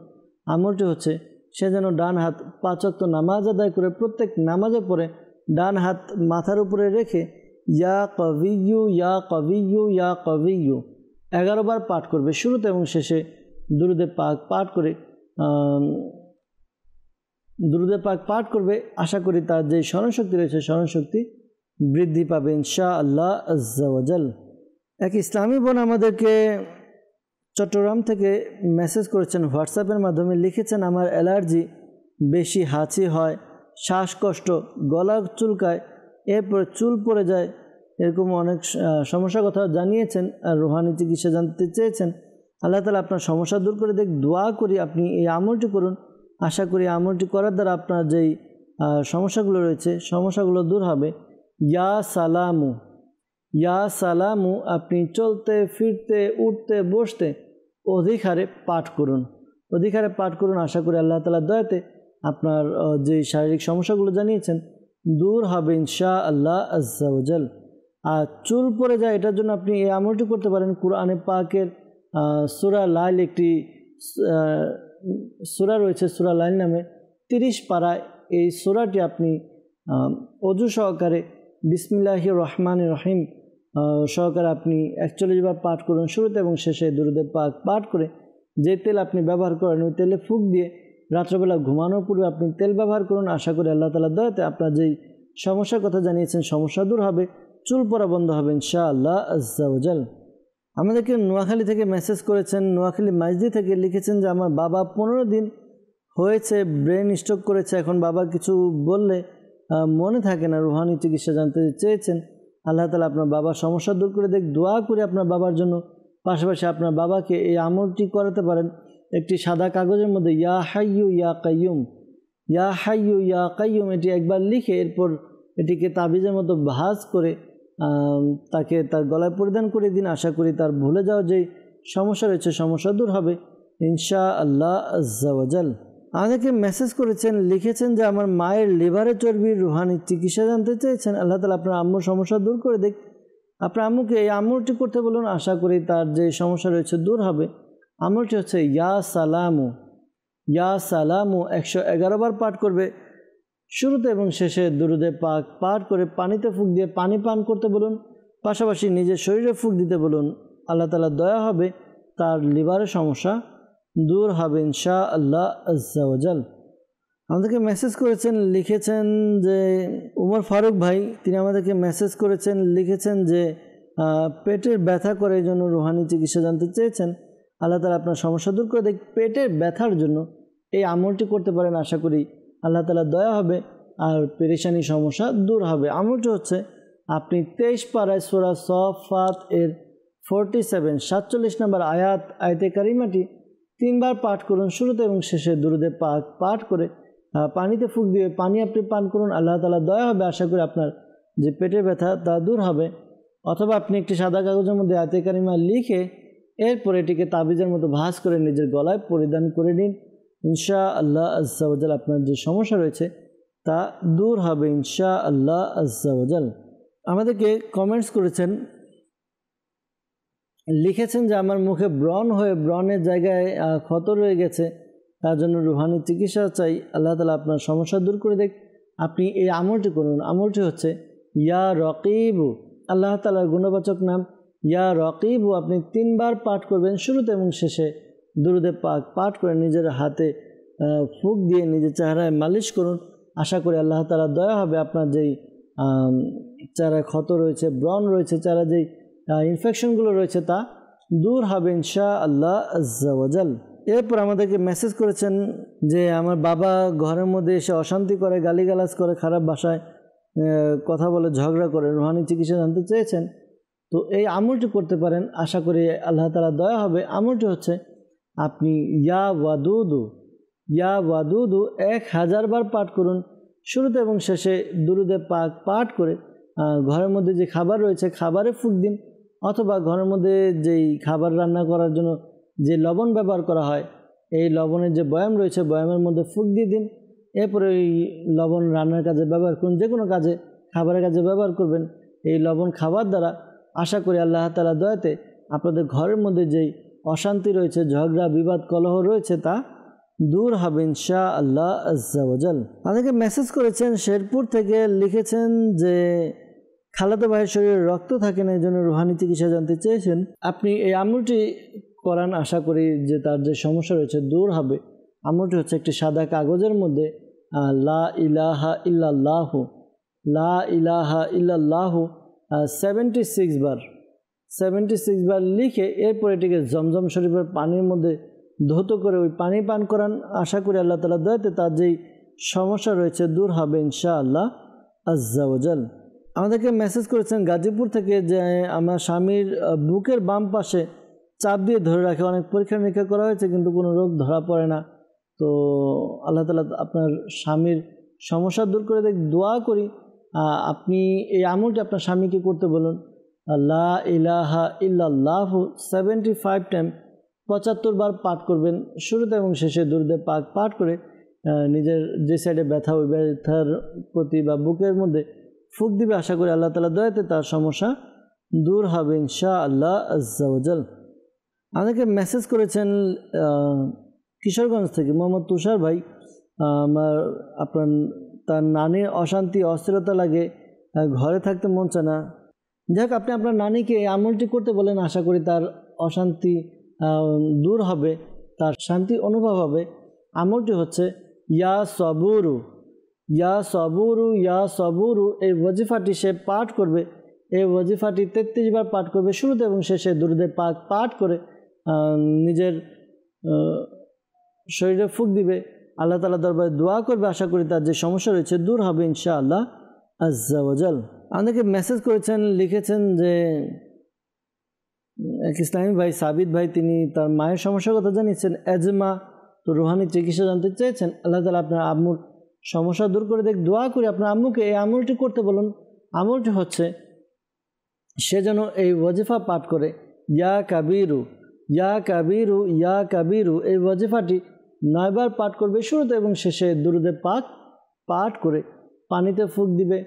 আমরটি হচ্ছে সে যেন ডান হাত পাঁচক্ত নামাজ আদায় করে প্রত্যেক নামাজে পরে ডান হাত মাথার উপরে রেখে ইয়া কবিউ ইয়া কবিউ ইয়া এগারো এগারোবার পাঠ করবে শুরুতে এবং শেষে দুরুদে পাক পাঠ করে দুরুদে পাক পাঠ করবে আশা করি তার যে স্মরণশক্তি রয়েছে স্মরণশক্তি বৃদ্ধি পাবে ইনশা আল্লাহ আজ্জাওয়াজাল এক ইসলামী বোন আমাদেরকে চট্টগ্রাম থেকে মেসেজ করেছেন হোয়াটসঅ্যাপের মাধ্যমে লিখেছেন আমার অ্যালার্জি বেশি হাঁচি হয় শ্বাসকষ্ট গলা চুলকায় এরপর চুল পড়ে যায় এরকম অনেক সমস্যার কথা জানিয়েছেন আর রুহানি চিকিৎসা জানতে চেয়েছেন আল্লাহ তালা আপনার সমস্যা দূর করে দেখ দোয়া করি আপনি এই আমলটি করুন আশা করি আমলটি করার দ্বারা আপনার যেই সমস্যাগুলো রয়েছে সমস্যাগুলো দূর হবে ইয়া সালামু ইয়া সালামু আপনি চলতে ফিরতে উঠতে বসতে অধিকারে পাঠ করুন অধিকারে পাঠ করুন আশা করি আল্লাহ তালার দয়াতে আপনার যে শারীরিক সমস্যাগুলো জানিয়েছেন দূর হবে ইনশা আল্লাহ আজ্জাউজাল আর চুল পরে যায় এটার জন্য আপনি এই আমলটি করতে পারেন কুরআনে পাকের সুরা লাইল একটি সুরা রয়েছে সুরা লাইল নামে তিরিশ পাড়ায় এই সুরাটি আপনি অজু সহকারে বিসমিল্লাহ রহমান রহিম সহকারে আপনি একচল্লিশ বার পাঠ করুন শুরুতে এবং শেষে দুরুদে পাক পাঠ করে যে তেল আপনি ব্যবহার করেন ওই তেলে ফুক দিয়ে রাত্রবেলা ঘুমানোর পূর্বে আপনি তেল ব্যবহার করুন আশা করি আল্লাহ তালা দয়াতে আপনার যেই সমস্যার কথা জানিয়েছেন সমস্যা দূর হবে চুল পরা বন্ধ হবে ইনশা আল্লাহ আজাল আমাদেরকে নোয়াখালী থেকে মেসেজ করেছেন নোয়াখালী মাইজদি থেকে লিখেছেন যে আমার বাবা পনেরো দিন হয়েছে ব্রেন স্ট্রোক করেছে এখন বাবা কিছু বললে মনে থাকে না রুহানি চিকিৎসা জানতে চেয়েছেন আল্লাহ তালা আপনার বাবার সমস্যা দূর করে দেখ দোয়া করে আপনার বাবার জন্য পাশাপাশি আপনার বাবাকে এই আমলটি করাতে পারেন একটি সাদা কাগজের মধ্যে ইয়া হাইয়ু ইয়া কাইয়ুম ইয়া হাইয়ু ইয়া কাইয়ুম এটি একবার লিখে এরপর এটিকে তাবিজের মতো ভাজ করে তাকে তার গলায় পরিধান করে দিন আশা করি তার ভুলে যাওয়া যে সমস্যা রয়েছে সমস্যা দূর হবে ইনশা আল্লাহ আজ্জাওয়াজাল আমাদেরকে মেসেজ করেছেন লিখেছেন যে আমার মায়ের লিভারে চর্বি রুহানি চিকিৎসা জানতে চেয়েছেন আল্লাহ তালা আপনার আম্মুর সমস্যা দূর করে দেখ আপনার আম্মুকে এই আমলটি করতে বলুন আশা করি তার যে সমস্যা রয়েছে দূর হবে আমলটি হচ্ছে ইয়া সালামু ইয়া সালামু একশো এগারো বার পাঠ করবে শুরুতে এবং শেষে দুরুদে পাক পাঠ করে পানিতে ফুক দিয়ে পানি পান করতে বলুন পাশাপাশি নিজের শরীরে ফুক দিতে বলুন আল্লাহ তালা দয়া হবে তার লিভারের সমস্যা দূর হবে ইনশা আল্লাহ আজ্জাওয়াজাল আমাদেরকে মেসেজ করেছেন লিখেছেন যে উমর ফারুক ভাই তিনি আমাদেরকে মেসেজ করেছেন লিখেছেন যে পেটের ব্যথা করে জন্য রুহানি চিকিৎসা জানতে চেয়েছেন আল্লাহ তালা আপনার সমস্যা দূর করে দেখ পেটের ব্যথার জন্য এই আমলটি করতে পারেন আশা করি আল্লাহ তালা দয়া হবে আর পেরেশানি সমস্যা দূর হবে আমলটি হচ্ছে আপনি তেইশ পাড়ায় সোরা সফাত এর ফোরটি সেভেন সাতচল্লিশ নম্বর আয়াত আয়তে কারিমাটি তিনবার পাঠ করুন শুরুতে এবং শেষে দুরুদে পাক পাঠ করে পানিতে ফুক দিয়ে পানি আপনি পান করুন আল্লাহ তালা দয়া হবে আশা করি আপনার যে পেটের ব্যথা তা দূর হবে অথবা আপনি একটি সাদা কাগজের মধ্যে আয়তে কারিমা লিখে এরপর এটিকে তাবিজের মতো ভাস করে নিজের গলায় পরিধান করে নিন ইনশা আল্লাহ আজাল আপনার যে সমস্যা রয়েছে তা দূর হবে ইনশা আল্লাহ আজাল আমাদেরকে কমেন্টস করেছেন লিখেছেন যে আমার মুখে ব্রণ হয়ে ব্রণের জায়গায় ক্ষত রয়ে গেছে তার জন্য রুহানি চিকিৎসা চাই আল্লাহ তালা আপনার সমস্যা দূর করে দেখ আপনি এই আমলটি করুন আমলটি হচ্ছে ইয়া রকিবু আল্লাহ তালার গুণবাচক নাম ইয়া রকিবু আপনি তিনবার পাঠ করবেন শুরুতে এবং শেষে দুরুদে পাক পাঠ করে নিজের হাতে ফুক দিয়ে নিজের চেহারায় মালিশ করুন আশা করি আল্লাহ তালা দয়া হবে আপনার যেই চেহারায় ক্ষত রয়েছে ব্রণ রয়েছে চেহারা যেই ইনফেকশনগুলো রয়েছে তা দূর হবে ইনশা আল্লাহ আজ্জাওয়াজাল এরপর আমাদেরকে মেসেজ করেছেন যে আমার বাবা ঘরের মধ্যে এসে অশান্তি করে গালিগালাজ করে খারাপ ভাষায় কথা বলে ঝগড়া করে রুহানি চিকিৎসা জানতে চেয়েছেন তো এই আমলটি করতে পারেন আশা করি আল্লাহ তালা দয়া হবে আমলটি হচ্ছে আপনি ইয়া ওয়াদুদু ইয়া ওয়াদুদু এক হাজারবার পাঠ করুন শুরুতে এবং শেষে দুরুদে পাক পাঠ করে ঘরের মধ্যে যে খাবার রয়েছে খাবারে ফুক দিন অথবা ঘরের মধ্যে যেই খাবার রান্না করার জন্য যে লবণ ব্যবহার করা হয় এই লবণের যে বয়াম রয়েছে বয়ামের মধ্যে ফুক দিয়ে দিন এরপরে ওই লবণ রান্নার কাজে ব্যবহার করুন যে কোনো কাজে খাবারের কাজে ব্যবহার করবেন এই লবণ খাবার দ্বারা আশা করি আল্লাহ তালা দয়াতে আপনাদের ঘরের মধ্যে যেই অশান্তি রয়েছে ঝগড়া বিবাদ কলহ রয়েছে তা দূর হবেন শাহ আল্লাহ আজাল আমাদেরকে মেসেজ করেছেন শেরপুর থেকে লিখেছেন যে খালাদা ভাইয়ের শরীরে রক্ত থাকে না এই জন্য রুহানি চিকিৎসা জানতে চেয়েছেন আপনি এই আমলটি করান আশা করি যে তার যে সমস্যা রয়েছে দূর হবে আমলটি হচ্ছে একটি সাদা কাগজের মধ্যে লা ইলাহা ইল্লাহ লা ইলাহা ইল্লাহ সেভেন্টি সিক্স বার সেভেন্টি সিক্স বার লিখে এরপর এটিকে জমজম শরীফের পানির মধ্যে ধৌত করে ওই পানি পান করান আশা করি আল্লাহ তালা দয়াতে তার যেই সমস্যা রয়েছে দূর হবে ইনশাআল্লাহ আজ্জাওজাল আমাদেরকে মেসেজ করেছেন গাজীপুর থেকে যে আমার স্বামীর বুকের বাম পাশে চাপ দিয়ে ধরে রাখে অনেক পরীক্ষা নিরীক্ষা করা হয়েছে কিন্তু কোনো রোগ ধরা পড়ে না তো আল্লাহ তালা আপনার স্বামীর সমস্যা দূর করে দেখ দোয়া করি আপনি এই আমলটি আপনার স্বামীকে করতে বলুন লা ইলাহা ইল্লাহ সেভেন্টি ফাইভ টাইম পঁচাত্তর বার পাঠ করবেন শুরুতে এবং শেষে দুর্দে পাক পাঠ করে নিজের যে সাইডে ব্যথা ওই ব্যথার প্রতি বা বুকের মধ্যে ফুক দিবে আশা করি আল্লাহ তালা দয়াতে তার সমস্যা দূর হবে ইনশা আল্লাহ আজ্জাউজাল আমাকে মেসেজ করেছেন কিশোরগঞ্জ থেকে মোহাম্মদ তুষার ভাই আমার আপনার তার নানির অশান্তি অস্থিরতা লাগে ঘরে থাকতে মন চায় না যাই আপনি আপনার নানিকে আমলটি করতে বলেন আশা করি তার অশান্তি দূর হবে তার শান্তি অনুভব হবে আমলটি হচ্ছে ইয়া সবুরু ইয়া সবুরু ইয়া সবুরু এই ওয়াজিফাটি সে পাঠ করবে এই ওয়াজিফাটি তেত্রিশ বার পাঠ করবে শুরুতে এবং শেষে দুরুদে পাক পাঠ করে নিজের শরীরে ফুক দিবে আল্লাহ তালা দরবারে দোয়া করবে আশা করি তার যে সমস্যা রয়েছে দূর হবে ইনশা আল্লাহ আজাল আমাদেরকে মেসেজ করেছেন লিখেছেন যে এক ইসলামী ভাই সাবিদ ভাই তিনি তার মায়ের সমস্যার কথা জানিয়েছেন এজমা তো রুহানি চিকিৎসা জানতে চেয়েছেন আল্লাহ তালা আপনার আব্মুর সমস্যা দূর করে দেখ দোয়া করি আপনার আম্মুকে এই আমলটি করতে বলুন আমলটি হচ্ছে সে যেন এই ওয়াজিফা পাঠ করে ইয়া কাবিরু ইয়া কাবিরু ইয়া কাবিরু এই ওয়াজিফাটি নয়বার পাঠ করবে শুরুতে এবং শেষে দূরদে পাক পাঠ করে পানিতে ফুক দিবে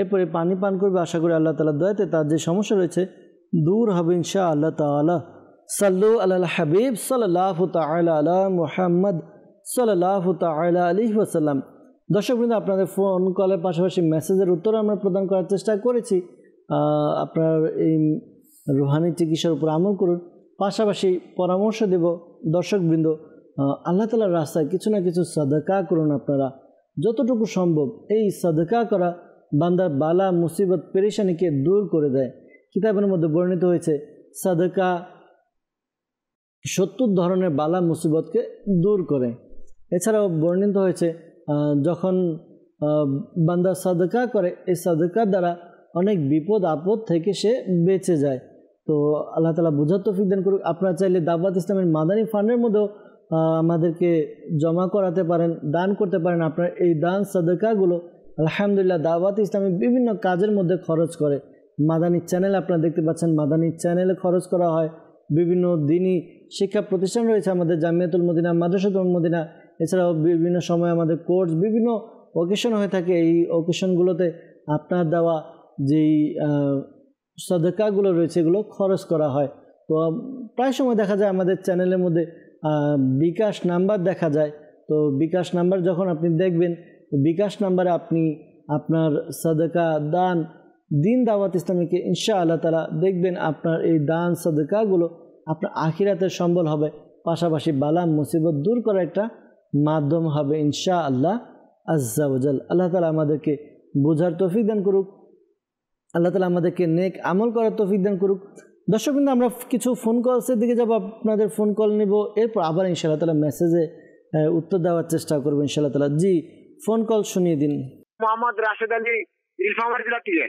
এরপরে পানি পান করবে আশা করি আল্লাহ তালা দয়াতে তার যে সমস্যা রয়েছে দূর হবে ইনশা আল্লাহ তালা সাল্লু আল্লাহ হাবিব সাল্লাহ তাল্লাহ মুহাম্মদ সাল্লাহ তাল্লাহ আলী ওসাল্লাম দর্শকবৃন্দ আপনাদের ফোন কলের পাশাপাশি মেসেজের উত্তর আমরা প্রদান করার চেষ্টা করেছি আপনার এই রুহানি চিকিৎসার উপর আমল করুন পাশাপাশি পরামর্শ দেব দর্শকবৃন্দ আল্লাহ তালার রাস্তায় কিছু না কিছু সাদাকা করুন আপনারা যতটুকু সম্ভব এই সাদকা করা বান্দার বালা মুসিবত পেরেশানিকে দূর করে দেয় কিতাবের মধ্যে বর্ণিত হয়েছে সাদকা সত্তর ধরনের বালা মুসিবতকে দূর করে এছাড়াও বর্ণিত হয়েছে যখন বান্দা সাদকা করে এই সাদকা দ্বারা অনেক বিপদ আপদ থেকে সে বেঁচে যায় তো আল্লাহ তালা বোঝার তো দান করুক আপনারা চাইলে দাবাত ইসলামের মাদানী ফান্ডের মধ্যেও আমাদেরকে জমা করাতে পারেন দান করতে পারেন আপনার এই দান সাদকাগুলো আলহামদুলিল্লাহ দাওয়াত ইসলামী বিভিন্ন কাজের মধ্যে খরচ করে মাদানী চ্যানেল আপনারা দেখতে পাচ্ছেন মাদানী চ্যানেলে খরচ করা হয় বিভিন্ন দিনই শিক্ষা প্রতিষ্ঠান রয়েছে আমাদের জামিয়াতুল মদিনা মাদ্রাসাতুল মদিনা এছাড়াও বিভিন্ন সময় আমাদের কোর্স বিভিন্ন ওকেশন হয়ে থাকে এই ওকেশনগুলোতে আপনার দেওয়া যেই সদকাগুলো রয়েছে এগুলো খরচ করা হয় তো প্রায় সময় দেখা যায় আমাদের চ্যানেলের মধ্যে বিকাশ নাম্বার দেখা যায় তো বিকাশ নাম্বার যখন আপনি দেখবেন বিকাশ নাম্বারে আপনি আপনার সদকা দান দিন দাওয়াত ইসলামীকে ইনশা আল্লাহ তালা দেখবেন আপনার এই দান সদকাগুলো আপনার আখিরাতের সম্বল হবে পাশাপাশি বালাম মুসিবত দূর করা একটা মাধ্যম হবে ইনশা আল্লাহ আজ্জাউজাল আল্লাহ তালা আমাদেরকে বোঝার তৌফিক দান করুক আল্লাহ তালা আমাদেরকে নেক আমল করার তৌফিক দান করুক দর্শক কিন্তু আমরা কিছু ফোন কলসের দিকে যাব আপনাদের ফোন কল নেব এরপর আবার ইনশাআল্লাহ তালা মেসেজে উত্তর দেওয়ার চেষ্টা করবো ইনশাল্লাহ তালা জি ফোন কল শুনিয়ে দিন মোহাম্মদ রাশেদ আলী ইলফামার জেলা থেকে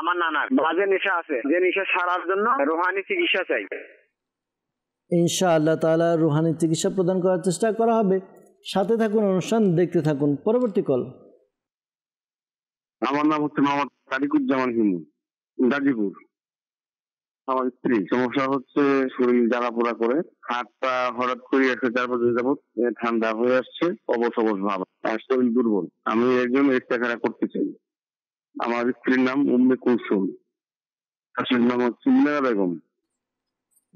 আমার নানার বাজে নেশা আছে যে নেশা সারার জন্য রোহানি চিকিৎসা চাই ইনশা আল্লাহ তালা রুহানি চিকিৎসা প্রদান করার চেষ্টা করা হবে সাথে থাকুন অনুষ্ঠান দেখতে থাকুন পরবর্তী কল আমার নাম হচ্ছে মোহাম্মদ তারিকুজ্জামান হিন্দু গাজীপুর আমার স্ত্রী সমস্যা হচ্ছে শরীর জ্বালা পোড়া করে হাতটা হঠাৎ করে একশো চার বছর যাবৎ ঠান্ডা হয়ে আসছে অবস অবস ভাব আর শরীর দুর্বল আমি একজন ইস্তেখারা করতে চাই আমার স্ত্রীর নাম উম্মে কুলসুম শাশুড়ির নাম হচ্ছে বেগম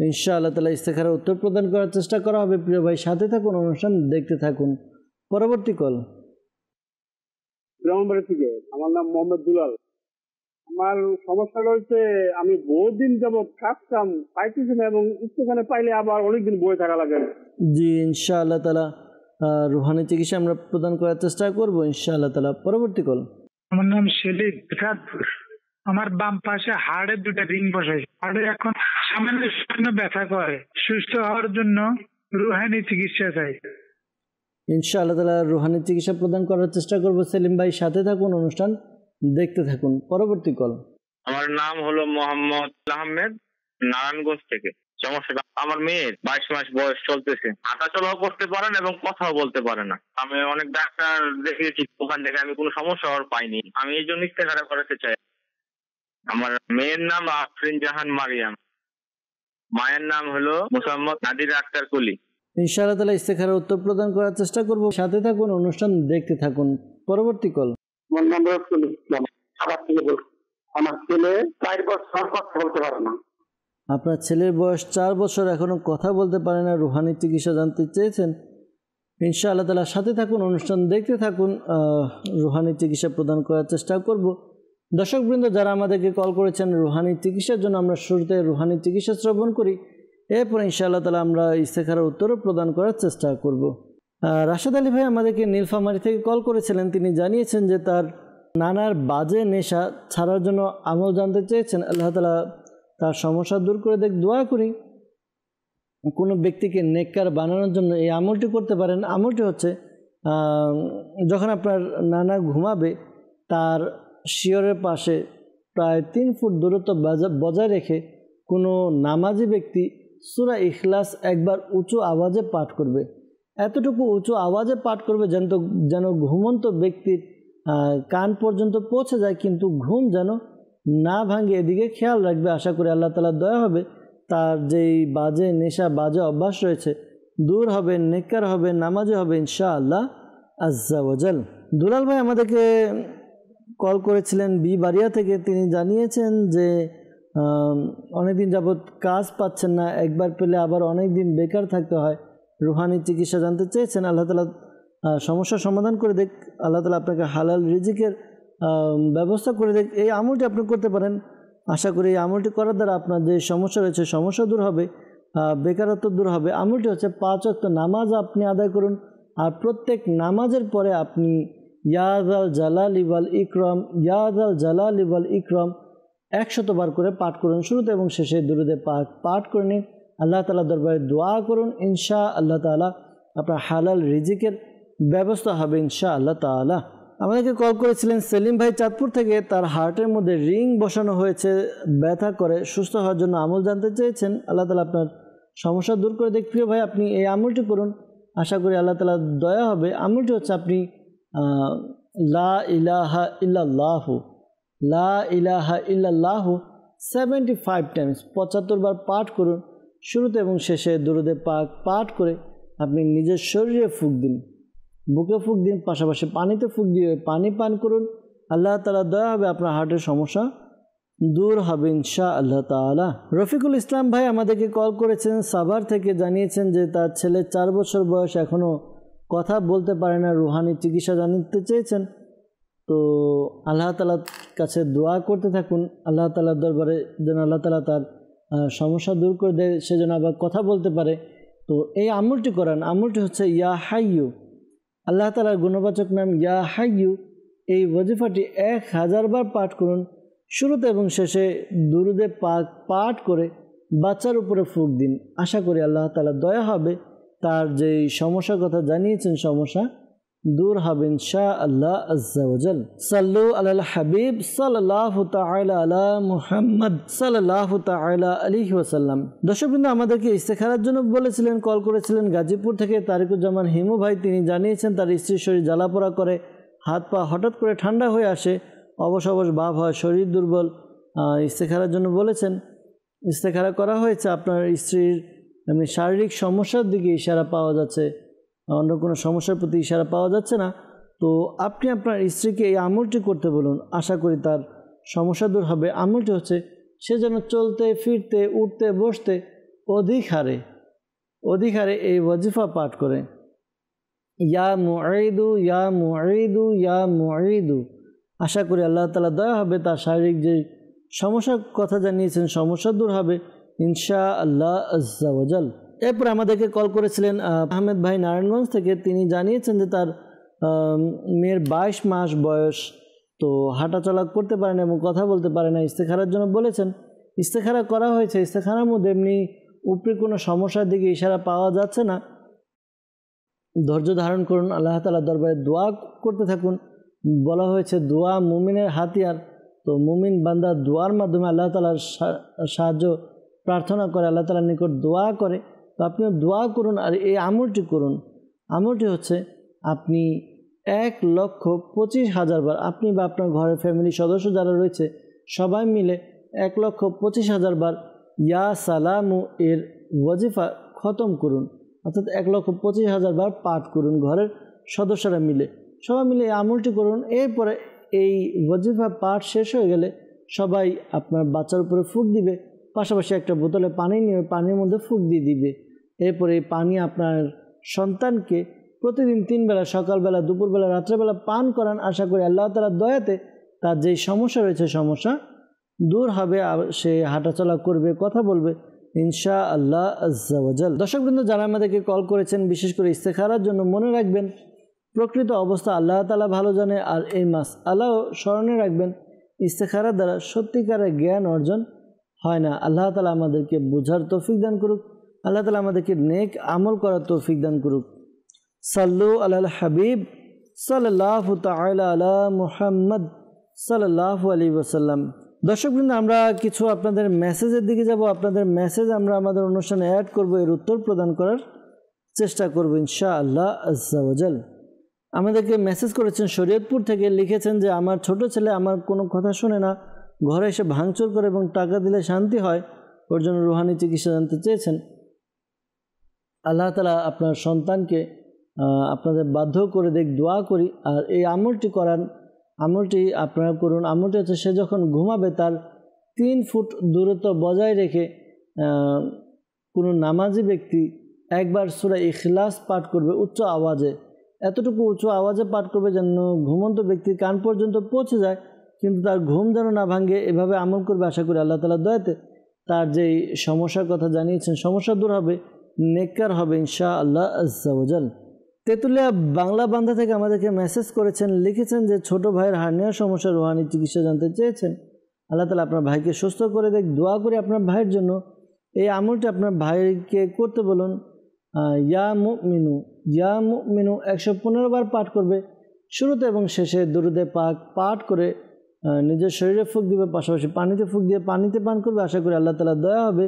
ইনশা আল্লাহ তালা ইস্তেখারের উত্তর প্রদান করার চেষ্টা করা হবে প্রিয় ভাই সাথে থাকুন অনুষ্ঠান দেখতে থাকুন পরবর্তী কল থেকে আমার নাম মোহাম্মদ দুলাল আমার সমস্যাটা হচ্ছে আমি বহুদিন যাব কাটতাম পাইতেছি না এবং ইস্তেখানে পাইলে আবার অনেকদিন বয়ে থাকা লাগে জি ইনশা আল্লাহ তালা রুহানি চিকিৎসা আমরা প্রদান করার চেষ্টা করব ইনশা আল্লাহ তালা পরবর্তী কল আমার নাম শেলিক আমার বাম পাশে হাড়ের দুটা রিং বসাই হাড়ে এখন সামান্য সামান্য ব্যথা করে সুস্থ হওয়ার জন্য রুহানি চিকিৎসা চাই ইনশাআল্লাহ তালা রুহানি চিকিৎসা প্রদান করার চেষ্টা করব সেলিম ভাই সাথে থাকুন অনুষ্ঠান দেখতে থাকুন পরবর্তী কল আমার নাম হলো মোহাম্মদ আহমেদ নারায়ণগঞ্জ থেকে সমস্যাটা আমার মেয়ের বাইশ মাস বয়স চলতেছে হাঁটা চলাও করতে পারে না এবং কথাও বলতে পারে না আমি অনেক ডাক্তার দেখিয়েছি ওখান থেকে আমি কোনো সমস্যা আর পাইনি আমি এই জন্য ইস্তেহারা করাতে চাই আমার মেয়ের নাম আফরিন জাহান মারিয়াম মায়ের নাম হলো মোসাম্মদ নাদির আক্তার কলি ইনশাআল্লাহ তালা ইস্তেখারের উত্তর প্রদান করার চেষ্টা করব সাথে থাকুন অনুষ্ঠান দেখতে থাকুন পরবর্তী কল আমার নাম রাসুল ইসলাম থেকে বলছি আমার ছেলে চার বছর কথা বলতে পারে না আপনার ছেলের বয়স চার বছর এখনো কথা বলতে পারে না রুহানি চিকিৎসা জানতে চেয়েছেন ইনশাআল্লাহ আল্লাহ সাথে থাকুন অনুষ্ঠান দেখতে থাকুন রুহানি চিকিৎসা প্রদান করার চেষ্টা করব দর্শকবৃন্দ যারা আমাদেরকে কল করেছেন রুহানি চিকিৎসার জন্য আমরা শুরুতে রুহানি চিকিৎসা শ্রবণ করি এরপরে ইনশাআল্লাহ তালা আমরা ইস্তেখার উত্তরও প্রদান করার চেষ্টা করব রাশেদ আলী ভাই আমাদেরকে নীলফামারি থেকে কল করেছিলেন তিনি জানিয়েছেন যে তার নানার বাজে নেশা ছাড়ার জন্য আমল জানতে চেয়েছেন আল্লাহ তালা তার সমস্যা দূর করে দেখ দোয়া করি কোনো ব্যক্তিকে নেককার বানানোর জন্য এই আমলটি করতে পারেন আমলটি হচ্ছে যখন আপনার নানা ঘুমাবে তার শিয়রের পাশে প্রায় তিন ফুট দূরত্ব বজায় রেখে কোনো নামাজি ব্যক্তি সুরা ইখলাস একবার উঁচু আওয়াজে পাঠ করবে এতটুকু উঁচু আওয়াজে পাঠ করবে যেন যেন ঘুমন্ত ব্যক্তির কান পর্যন্ত পৌঁছে যায় কিন্তু ঘুম যেন না ভাঙে এদিকে খেয়াল রাখবে আশা করি আল্লাহ তালা দয়া হবে তার যেই বাজে নেশা বাজে অভ্যাস রয়েছে দূর হবে নেককার হবে নামাজে হবে ইনশা আল্লাহ ওজাল দুলাল ভাই আমাদেরকে কল করেছিলেন বি বাড়িয়া থেকে তিনি জানিয়েছেন যে অনেকদিন যাবৎ কাজ পাচ্ছেন না একবার পেলে আবার অনেক দিন বেকার থাকতে হয় রুহানি চিকিৎসা জানতে চেয়েছেন আল্লাহ তালা সমস্যা সমাধান করে দেখ আল্লাহ তালা আপনাকে হালাল রিজিকের ব্যবস্থা করে দেখ এই আমলটি আপনি করতে পারেন আশা করি এই আমলটি করার দ্বারা আপনার যে সমস্যা রয়েছে সমস্যা দূর হবে বেকারত্ব দূর হবে আমলটি হচ্ছে পাঁচ অক্ত নামাজ আপনি আদায় করুন আর প্রত্যেক নামাজের পরে আপনি ইয়াদাল জালাল ইবাল ইকরম ইয়াদাল জালাল ইবাল ইকরম একশতবার করে পাঠ করুন শুরুতে এবং শেষে দূরদে পাঠ পাঠ করে নিন আল্লাহ তালা দরবারে দোয়া করুন ইনশা আল্লাহ তালা আপনার হালাল রিজিকের ব্যবস্থা হবে ইনশা আল্লাহ তালা আমাদেরকে কল করেছিলেন সেলিম ভাই চাঁদপুর থেকে তার হার্টের মধ্যে রিং বসানো হয়েছে ব্যথা করে সুস্থ হওয়ার জন্য আমল জানতে চেয়েছেন আল্লাহ তালা আপনার সমস্যা দূর করে দেখ প্রিয় ভাই আপনি এই আমলটি করুন আশা করি আল্লাহ তালা দয়া হবে আমলটি হচ্ছে আপনি লা ইলাহা ইল্লাল্লাহ লা ইলাহা ইল্লাল্লাহ সেভেন্টি ফাইভ টাইমস পঁচাত্তরবার পাঠ করুন শুরুতে এবং শেষে দুরুদে পাক পাঠ করে আপনি নিজের শরীরে ফুঁক দিন বুকে ফুঁক দিন পাশাপাশি পানিতে ফুঁক দিয়ে পানি পান করুন আল্লাহ তালা দয়া হবে আপনার হার্টের সমস্যা দূর হবে ইনশা আল্লাহ তালা রফিকুল ইসলাম ভাই আমাদেরকে কল করেছেন সাভার থেকে জানিয়েছেন যে তার ছেলে চার বছর বয়স এখনও কথা বলতে পারে না রুহানি চিকিৎসা জানিতে চেয়েছেন তো আল্লাহ তালার কাছে দোয়া করতে থাকুন আল্লাহ তালার দরবারে যেন আল্লাহ তালা তার সমস্যা দূর করে দেয় সে যেন আবার কথা বলতে পারে তো এই আমুলটি করান আমুলটি হচ্ছে ইয়া হাইয়ু আল্লাহ তালার গুণবাচক নাম ইয়া হাইয়ু এই ওজিফাটি এক হাজারবার পাঠ করুন শুরুতে এবং শেষে দুরুদে পাক পাঠ করে বাচ্চার উপরে ফুক দিন আশা করি আল্লাহ তালা দয়া হবে তার যেই সমস্যার কথা জানিয়েছেন সমস্যা দূর হাবিন শাহ আল্লাহ আজ্জাল সাল্লু আল হাবিব সাল্লাহ আলা মুহাম্মদ সাল্লাহ তালা আলহি ওসাল্লাম দর্শকবৃন্দ আমাদেরকে ইস্তেখারার জন্য বলেছিলেন কল করেছিলেন গাজীপুর থেকে তারিকুজ্জামান হিমু ভাই তিনি জানিয়েছেন তার স্ত্রীর শরীর জ্বালাপোড়া করে হাত পা হঠাৎ করে ঠান্ডা হয়ে আসে অবশ অবশ ভাব হয় শরীর দুর্বল ইস্তেখারার জন্য বলেছেন ইস্তেখারা করা হয়েছে আপনার স্ত্রীর এমনি শারীরিক সমস্যার দিকে ইশারা পাওয়া যাচ্ছে অন্য কোনো সমস্যার প্রতি ইশারা পাওয়া যাচ্ছে না তো আপনি আপনার স্ত্রীকে এই আমলটি করতে বলুন আশা করি তার সমস্যা দূর হবে আমলটি হচ্ছে সে যেন চলতে ফিরতে উঠতে বসতে অধিক হারে অধিক হারে এই ওয়াজিফা পাঠ করে ইয়া মুদু ইয়া মুদু ইয়া মুদু আশা করি আল্লাহ তালা দয়া হবে তার শারীরিক যে সমস্যার কথা জানিয়েছেন সমস্যা দূর হবে ইনশা আল্লাহ আজাল এরপর আমাদেরকে কল করেছিলেন আহমেদ ভাই নারায়ণগঞ্জ থেকে তিনি জানিয়েছেন যে তার মেয়ের বাইশ মাস বয়স তো হাঁটাচলা করতে পারে না এবং কথা বলতে পারে না ইস্তেখারার জন্য বলেছেন ইস্তেখারা করা হয়েছে ইস্তেখারার মধ্যে এমনি উপরে কোনো সমস্যার দিকে ইশারা পাওয়া যাচ্ছে না ধৈর্য ধারণ করুন আল্লাহ তালা দরবারে দোয়া করতে থাকুন বলা হয়েছে দোয়া মুমিনের হাতিয়ার তো মুমিন বান্দা দোয়ার মাধ্যমে আল্লাহ তালার সাহায্য প্রার্থনা করে আল্লাহ তালার নিকট দোয়া করে তো আপনিও দোয়া করুন আর এই আমলটি করুন আমলটি হচ্ছে আপনি এক লক্ষ পঁচিশ হাজার বার আপনি বা আপনার ঘরের ফ্যামিলি সদস্য যারা রয়েছে সবাই মিলে এক লক্ষ পঁচিশ হাজার বার ইয়া সালামু এর ওয়াজিফা খতম করুন অর্থাৎ এক লক্ষ পঁচিশ হাজার বার পাঠ করুন ঘরের সদস্যরা মিলে সবাই মিলে এই আমলটি করুন এরপরে এই ওয়াজিফা পাঠ শেষ হয়ে গেলে সবাই আপনার বাচ্চার উপরে ফুক দিবে পাশাপাশি একটা বোতলে পানি নিয়ে পানির মধ্যে ফুক দিয়ে দিবে এরপরে এই পানি আপনার সন্তানকে প্রতিদিন তিনবেলা সকালবেলা দুপুরবেলা রাত্রেবেলা পান করান আশা করি আল্লাহ তালার দয়াতে তার যেই সমস্যা রয়েছে সমস্যা দূর হবে আর সে হাঁটাচলা করবে কথা বলবে ইনশা আল্লাহ দর্শক বৃন্দ যারা আমাদেরকে কল করেছেন বিশেষ করে ইস্তেখারার জন্য মনে রাখবেন প্রকৃত অবস্থা আল্লাহ তালা ভালো জানে আর এই মাস আল্লাহ স্মরণে রাখবেন ইস্তেখারার দ্বারা সত্যিকারের জ্ঞান অর্জন হয় না আল্লাহ তালা আমাদেরকে বোঝার তৌফিক দান করুক আল্লাহ তালা আমাদেরকে নেক আমল করার তৌফিক দান করুক সাল্লু আল্লাহ হাবিব সাল্লাহ তালা আলা মুহাম্মদ সাল্লাহ আলী ওসাল্লাম বৃন্দ আমরা কিছু আপনাদের মেসেজের দিকে যাব আপনাদের মেসেজ আমরা আমাদের অনুষ্ঠানে অ্যাড করব এর উত্তর প্রদান করার চেষ্টা করব ইনশা আল্লাহ আজাল আমাদেরকে মেসেজ করেছেন শরীয়তপুর থেকে লিখেছেন যে আমার ছোট ছেলে আমার কোনো কথা শুনে না ঘরে এসে ভাঙচুর করে এবং টাকা দিলে শান্তি হয় ওর জন্য রুহানি চিকিৎসা জানতে চেয়েছেন আল্লাহ তালা আপনার সন্তানকে আপনাদের বাধ্য করে দেখ দোয়া করি আর এই আমলটি করান আমলটি আপনারা করুন আমলটি হচ্ছে সে যখন ঘুমাবে তার তিন ফুট দূরত্ব বজায় রেখে কোনো নামাজি ব্যক্তি একবার সুরা ইখলাস পাঠ করবে উচ্চ আওয়াজে এতটুকু উচ্চ আওয়াজে পাঠ করবে যেন ঘুমন্ত ব্যক্তির কান পর্যন্ত পৌঁছে যায় কিন্তু তার ঘুম যেন না ভাঙে এভাবে আমল করবে আশা করি আল্লাহ তালা দয়াতে তার যেই সমস্যার কথা জানিয়েছেন সমস্যা দূর হবে নেককার হবে ইনশা আল্লাহ আজাল তেঁতুলিয়া বাংলা বান্ধা থেকে আমাদেরকে মেসেজ করেছেন লিখেছেন যে ছোট ভাইয়ের হার্নিয়ার সমস্যা রোহানি চিকিৎসা জানতে চেয়েছেন আল্লাহ তালা আপনার ভাইকে সুস্থ করে দেখ দোয়া করে আপনার ভাইয়ের জন্য এই আমলটি আপনার ভাইকে করতে বলুন ইয়া মিনু ইয়া মিনু একশো পনেরো বার পাঠ করবে শুরুতে এবং শেষে দুরুদে পাক পাঠ করে নিজের শরীরে ফুক দিবে পাশাপাশি পানিতে ফুক দিয়ে পানিতে পান করবে আশা করি আল্লাহ তালা দয়া হবে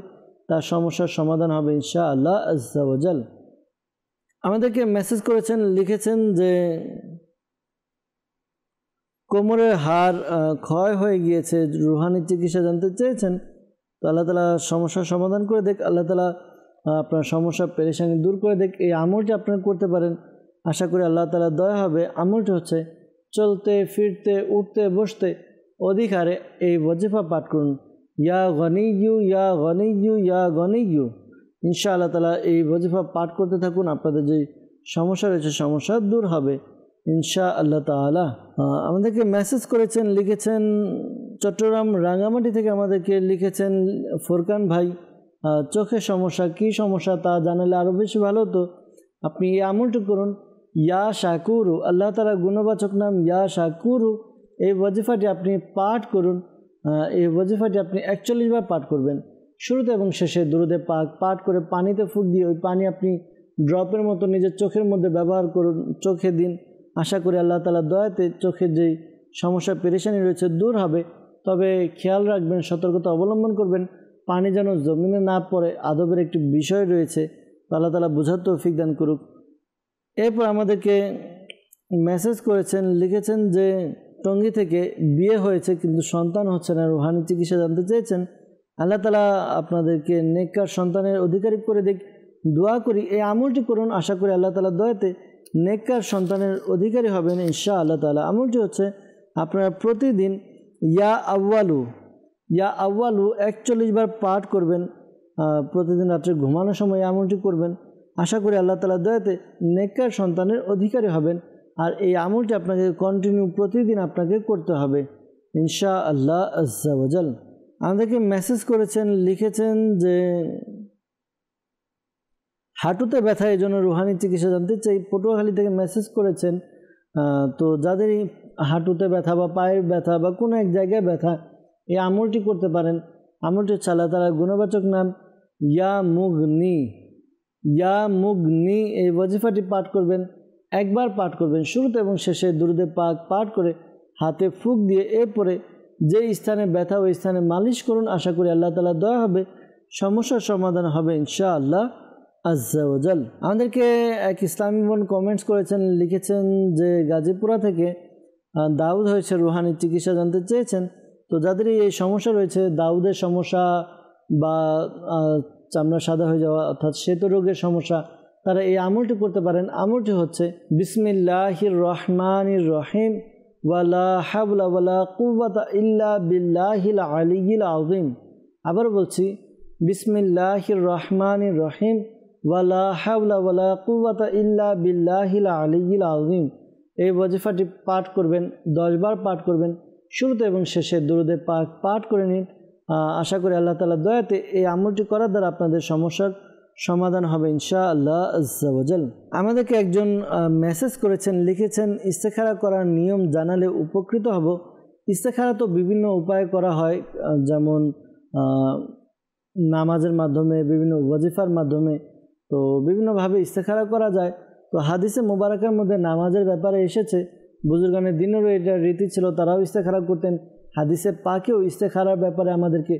তার সমস্যার সমাধান হবে ইনশা আল্লাহ আজাল আমাদেরকে মেসেজ করেছেন লিখেছেন যে কোমরের হাড় ক্ষয় হয়ে গিয়েছে রুহানি চিকিৎসা জানতে চেয়েছেন তো আল্লাহ তালা সমস্যার সমাধান করে দেখ আল্লাহ তালা আপনার সমস্যা পেরেশানি দূর করে দেখ এই আমলটি আপনারা করতে পারেন আশা করি আল্লাহ তালা দয়া হবে আমলটি হচ্ছে চলতে ফিরতে উঠতে বসতে অধিকারে এই বজিফা পাঠ করুন ইয়া গনি ইউ ইয়া গনি ইউ ইয়া গনি ইউ ইনশা আল্লাহ তালা এই বজিফা পাঠ করতে থাকুন আপনাদের যে সমস্যা রয়েছে সমস্যা দূর হবে ইনশা আল্লাহ তালা আমাদেরকে মেসেজ করেছেন লিখেছেন চট্টগ্রাম রাঙ্গামাটি থেকে আমাদেরকে লিখেছেন ফোরকান ভাই চোখের সমস্যা কি সমস্যা তা জানালে আরও বেশি ভালো হতো আপনি এই আমলটি করুন ইয়া শাকুরু আল্লাহ তালা গুণবাচক নাম ইয়া শাকুরু এই ওয়াজিফাটি আপনি পাঠ করুন এই ওয়াজিফাটি আপনি একচল্লিশ বার পাঠ করবেন শুরুতে এবং শেষে দূরদে পাক পাঠ করে পানিতে ফুক দিয়ে ওই পানি আপনি ড্রপের মতো নিজের চোখের মধ্যে ব্যবহার করুন চোখে দিন আশা করি আল্লাহ তালা দয়াতে চোখের যেই সমস্যা পেরেশানি রয়েছে দূর হবে তবে খেয়াল রাখবেন সতর্কতা অবলম্বন করবেন পানি যেন জমিনে না পড়ে আদবের একটি বিষয় রয়েছে আল্লাহ তালা বোঝার তৌফিক দান করুক এরপর আমাদেরকে মেসেজ করেছেন লিখেছেন যে টঙ্গী থেকে বিয়ে হয়েছে কিন্তু সন্তান হচ্ছে না রুহানি চিকিৎসা জানতে চেয়েছেন আল্লাহ তালা আপনাদেরকে নেককার সন্তানের অধিকারী করে দেখ দোয়া করি এই আমলটি করুন আশা করি আল্লাহ তালা দয়াতে নেককার সন্তানের অধিকারী হবেন ইনশা আল্লাহ তালা আমলটি হচ্ছে আপনারা প্রতিদিন ইয়া আউ্বালু ইয়া আউ্বালু একচল্লিশ বার পাঠ করবেন প্রতিদিন রাত্রে ঘুমানোর সময় আমলটি করবেন আশা করি আল্লাহ তালার দয়াতে নেকর সন্তানের অধিকারী হবেন আর এই আমলটি আপনাকে কন্টিনিউ প্রতিদিন আপনাকে করতে হবে ইনশা আল্লাহ আজাল আমাদেরকে মেসেজ করেছেন লিখেছেন যে হাঁটুতে ব্যথা এই জন্য রুহানি চিকিৎসা জানতে চাই পটুয়াখালী থেকে মেসেজ করেছেন তো যাদের হাঁটুতে ব্যথা বা পায়ের ব্যথা বা কোনো এক জায়গায় ব্যথা এই আমলটি করতে পারেন আমলটি চালা তারা গুণবাচক নাম ইয়া মুগনি ইয়া মুগনি এই ওয়াজিফাটি পাঠ করবেন একবার পাঠ করবেন শুরুতে এবং শেষে দুরুদে পাক পাঠ করে হাতে ফুক দিয়ে এরপরে যে স্থানে ব্যথা ওই স্থানে মালিশ করুন আশা করি আল্লাহ তালা দয়া হবে সমস্যার সমাধান হবে ইনশা আল্লাহ আজাল আমাদেরকে এক ইসলামী বোন কমেন্টস করেছেন লিখেছেন যে গাজীপুরা থেকে দাউদ হয়েছে রুহানি চিকিৎসা জানতে চেয়েছেন তো যাদের এই সমস্যা রয়েছে দাউদের সমস্যা বা চামড়া সাদা হয়ে যাওয়া অর্থাৎ শ্বেত রোগের সমস্যা তারা এই আমলটি করতে পারেন আমলটি হচ্ছে বিসমিল্লাহির রহমান রহিম ওয়ালা কুবাতা ইল্লা আজিম আবার বলছি বিসমিল্লাহির রহমান রহিম ওয়ালা কুবাতা ইল্লা আজিম এই বজিফাটি পাঠ করবেন দশবার পাঠ করবেন শুরুতে এবং শেষে দুরুদে পাক পাঠ করে নিন আশা করি আল্লাহ তালা দয়াতে এই আমলটি করার দ্বারা আপনাদের সমস্যার সমাধান হবে ইনশা আল্লাহ আমাদেরকে একজন মেসেজ করেছেন লিখেছেন ইস্তেখারা করার নিয়ম জানালে উপকৃত হব ইস্তেখারা তো বিভিন্ন উপায়ে করা হয় যেমন নামাজের মাধ্যমে বিভিন্ন ওয়াজিফার মাধ্যমে তো বিভিন্নভাবে ইস্তেখারা করা যায় তো হাদিসে মোবারকের মধ্যে নামাজের ব্যাপারে এসেছে বুজুর্গানের দিনেরও এটা রীতি ছিল তারাও ইস্তেখারা করতেন হাদিসে পাকেও ইস্তেখারার ব্যাপারে আমাদেরকে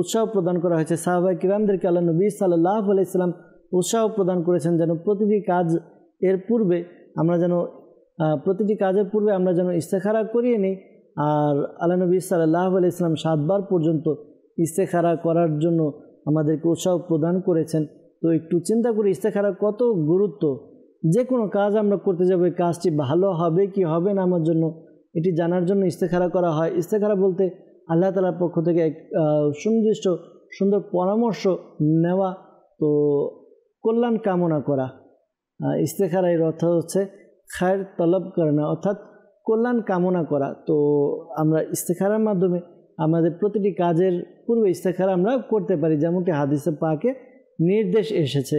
উৎসাহ প্রদান করা হয়েছে সাহবাই কিরামদেরকে আল্লাহ নবী সাল্লাহ আলাইসাল্লাম উৎসাহ প্রদান করেছেন যেন প্রতিটি কাজ এর পূর্বে আমরা যেন প্রতিটি কাজের পূর্বে আমরা যেন ইস্তেখারা করিয়ে নিই আর আল্লাহ নবী সাল্লাহ আলাইসাল্লাম সাতবার পর্যন্ত ইস্তেখারা করার জন্য আমাদেরকে উৎসাহ প্রদান করেছেন তো একটু চিন্তা করি ইস্তেখারা কত গুরুত্ব যে কোনো কাজ আমরা করতে যাবো কাজটি ভালো হবে কি হবে না আমার জন্য এটি জানার জন্য ইস্তেখারা করা হয় ইস্তেখারা বলতে আল্লাহ তালার পক্ষ থেকে এক সুনির্দিষ্ট সুন্দর পরামর্শ নেওয়া তো কল্যাণ কামনা করা ইস্তেখারা এর অর্থ হচ্ছে খায়ের তলব করে না অর্থাৎ কল্যাণ কামনা করা তো আমরা ইস্তেখারার মাধ্যমে আমাদের প্রতিটি কাজের পূর্বে ইস্তেখারা আমরা করতে পারি যেমনটি হাদিসে পাকে নির্দেশ এসেছে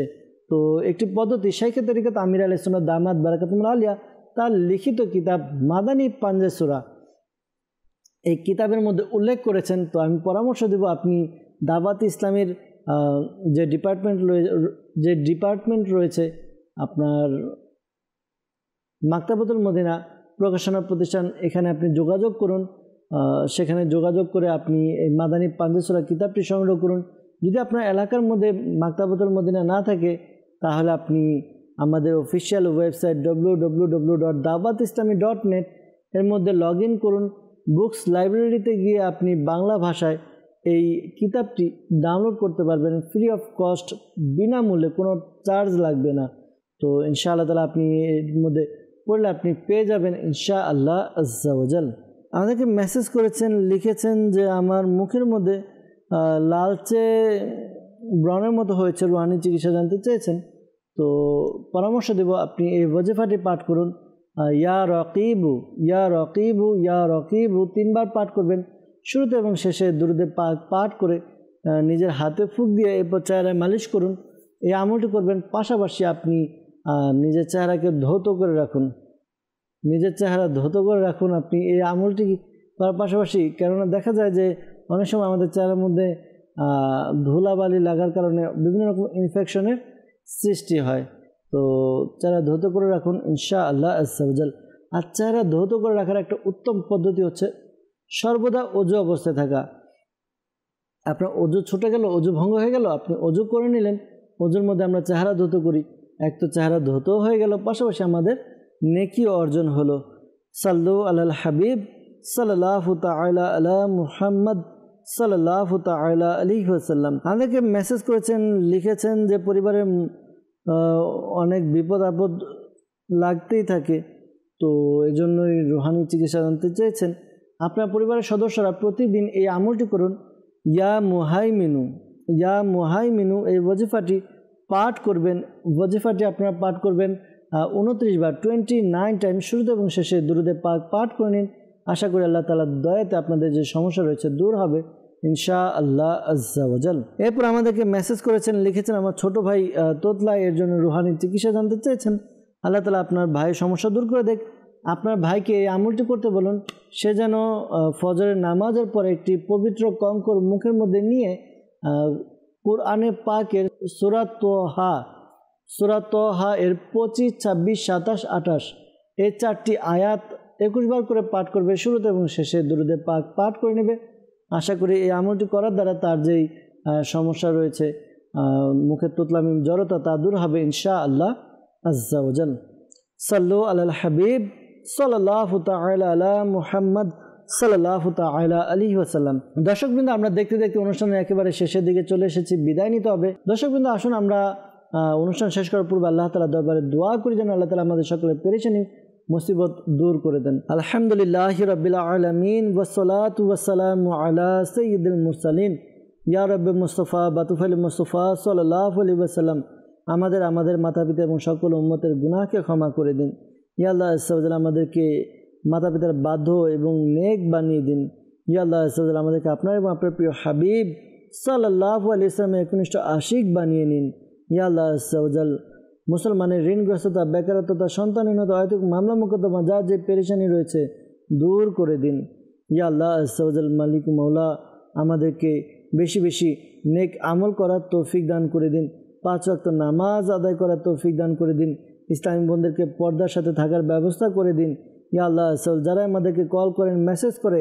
তো একটি পদ্ধতি সেই ক্ষেত্রে আমির আলী সুন্নাত দামাত বারাকাতম আলিয়া তার লিখিত কিতাব মাদানী পাঞ্জেসুরা এই কিতাবের মধ্যে উল্লেখ করেছেন তো আমি পরামর্শ দেব আপনি দাবাত ইসলামের যে ডিপার্টমেন্ট যে ডিপার্টমেন্ট রয়েছে আপনার মাক্তাবতুল মদিনা প্রকাশনা প্রতিষ্ঠান এখানে আপনি যোগাযোগ করুন সেখানে যোগাযোগ করে আপনি এই মাদানী পাঞ্জেসুরা কিতাবটি সংগ্রহ করুন যদি আপনার এলাকার মধ্যে মাক্তাবতুল মদিনা না থাকে তাহলে আপনি আমাদের official website W dot dot net এর মধ্যে লগ ইন করুন বুকস লাইব্রেরিতে গিয়ে আপনি বাংলা ভাষায় এই কিতাবটি ডাউনলোড করতে পারবেন ফ্রি অফ কস্ট বিনামূল্যে কোনো চার্জ লাগবে না তো ইনশাআল্লাহ তালা আপনি এর মধ্যে পড়লে আপনি পেয়ে যাবেন ইনশা আল্লাহ আজাল আমাদেরকে মেসেজ করেছেন লিখেছেন যে আমার মুখের মধ্যে লালচে ব্রণের মতো হয়েছে রোহানি চিকিৎসা জানতে চেয়েছেন তো পরামর্শ দেব আপনি এই ওয়াজিফাটি পাঠ করুন ইয়া রকিবু ইয়া রকিবু ইয়া রকিবু তিনবার পাঠ করবেন শুরুতে এবং শেষে দুরুদে পাঠ করে নিজের হাতে ফুক দিয়ে এরপর চেহারায় মালিশ করুন এই আমলটি করবেন পাশাপাশি আপনি নিজের চেহারাকে ধৌত করে রাখুন নিজের চেহারা ধৌত করে রাখুন আপনি এই আমলটি করার পাশাপাশি কেননা দেখা যায় যে অনেক সময় আমাদের চেহারার মধ্যে ধুলাবালি লাগার কারণে বিভিন্ন রকম ইনফেকশনের সৃষ্টি হয় তো চেহারা ধৌত করে রাখুন ইনশা আল্লাহ আসাল আর চেহারা ধৌত করে রাখার একটা উত্তম পদ্ধতি হচ্ছে সর্বদা অজু অবস্থায় থাকা আপনার অজু ছুটে গেল অজু ভঙ্গ হয়ে গেল আপনি অজু করে নিলেন অজুর মধ্যে আমরা চেহারা ধৌত করি এক তো চেহারা ধৌত হয়ে গেল পাশাপাশি আমাদের নেকি অর্জন হলো সাল্লু আল্লাহ হাবিব সাল্লাহ আয়লা আলা মুহাম্মদ সাল্লাহ তালা আলী ওসাল্লাম আমাদেরকে মেসেজ করেছেন লিখেছেন যে পরিবারের অনেক বিপদ আপদ লাগতেই থাকে তো এই জন্যই রুহানি চিকিৎসা জানতে চেয়েছেন আপনার পরিবারের সদস্যরা প্রতিদিন এই আমলটি করুন ইয়া মুহাই মিনু ইয়া মুহাই মিনু এই ওজিফাটি পাঠ করবেন ওজিফাটি আপনারা পাঠ করবেন উনত্রিশ বার টোয়েন্টি নাইন টাইম শুরুতে এবং শেষে দুরুদে পাক পাঠ করে নিন আশা করি আল্লাহ তালার দয়াতে আপনাদের যে সমস্যা রয়েছে দূর হবে ইনশা আল্লাহ আজ্জাওয়াজাল এরপর আমাদেরকে মেসেজ করেছেন লিখেছেন আমার ছোট ভাই তোতলা এর জন্য রুহানি চিকিৎসা জানতে চেয়েছেন আল্লাহ তালা আপনার ভাইয়ের সমস্যা দূর করে দেখ আপনার ভাইকে এই আমলটি করতে বলুন সে যেন ফজরের নামাজের পর একটি পবিত্র কঙ্কর মুখের মধ্যে নিয়ে কোরআনে পাকের সুরাত হা সুরাত হা এর পঁচিশ ছাব্বিশ সাতাশ আঠাশ এই চারটি আয়াত একুশ বার করে পাঠ করবে শুরুতে এবং শেষে দুরুদে পাক পাঠ করে নেবে আশা করি এই আমলটি করার দ্বারা তার যেই সমস্যা রয়েছে মুখের তোতলামিম জড়তা তা দূর হবে ইনশা আল্লাহ আজ্জাউজান সাল্লু আল্লাহ হাবিব সাল্লাহ আল্লাহ মুহাম্মদ সাল্লাহ তালা আলী ওসাল্লাম দর্শকবৃন্দ আমরা দেখতে দেখতে অনুষ্ঠানের একেবারে শেষের দিকে চলে এসেছি বিদায় নিতে হবে দর্শকবৃন্দ আসুন আমরা অনুষ্ঠান শেষ করার পূর্বে আল্লাহ তালা দরবারে দোয়া করি যেন আল্লাহ তালা আমাদের সকলে পেরেছেন মুসিবত দূর করে দেন আলহামদুলিল্লাহ রবিল্লা আলমিন ওসলাত ওসালাম আলা সঈদুল মুসালিন ইয়া রব মুস্তফা বাতুফল মুস্তফা সাল্লাহ আলী ওসালাম আমাদের আমাদের মাতা পিতা এবং সকল উম্মতের গুনাহকে ক্ষমা করে দিন ইয়াল্লাহ আল্লাহ আমাদেরকে মাতা পিতার বাধ্য এবং নেক বানিয়ে দিন ইয়াল্লাহ আল্লাহ আমাদেরকে আপনার এবং আপনার প্রিয় হাবিব সাল্লাহ আলী ইসলামের একনিষ্ঠ আশিক বানিয়ে নিন ইয়াল্লাহ আল্লাহ মুসলমানের ঋণগ্রস্ততা বেকারত্বতা সন্তানহীনতা অহেতুক মামলা মোকদ্দমা যা যে পেরেশানি রয়েছে দূর করে দিন ইয়া আল্লাহ সৌজাল মালিক মৌলা আমাদেরকে বেশি বেশি নেক আমল করার তৌফিক দান করে দিন পাঁচ রক্ত নামাজ আদায় করার তৌফিক দান করে দিন ইসলামী বন্ধুদেরকে পর্দার সাথে থাকার ব্যবস্থা করে দিন ইয়া আল্লাহ আসল যারাই আমাদেরকে কল করেন মেসেজ করে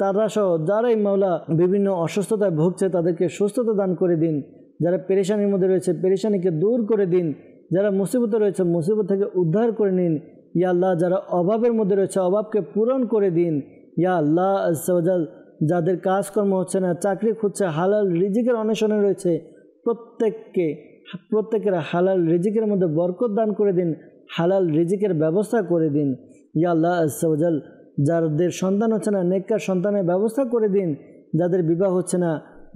তারা সহ যারাই মাওলা বিভিন্ন অসুস্থতায় ভুগছে তাদেরকে সুস্থতা দান করে দিন যারা পেরেশানির মধ্যে রয়েছে পেরেশানিকে দূর করে দিন যারা মুসিবতে রয়েছে মুসিবত থেকে উদ্ধার করে নিন ইয়া আল্লাহ যারা অভাবের মধ্যে রয়েছে অভাবকে পূরণ করে দিন ইয়া আল্লাহ আজাল যাদের কাজকর্ম হচ্ছে না চাকরি খুঁজছে হালাল রিজিকের অন্বেষণে রয়েছে প্রত্যেককে প্রত্যেকের হালাল রিজিকের মধ্যে বরকত দান করে দিন হালাল রিজিকের ব্যবস্থা করে দিন ইয়া আল্লাহ আজাল যাদের সন্তান হচ্ছে না নেকর সন্তানের ব্যবস্থা করে দিন যাদের বিবাহ হচ্ছে না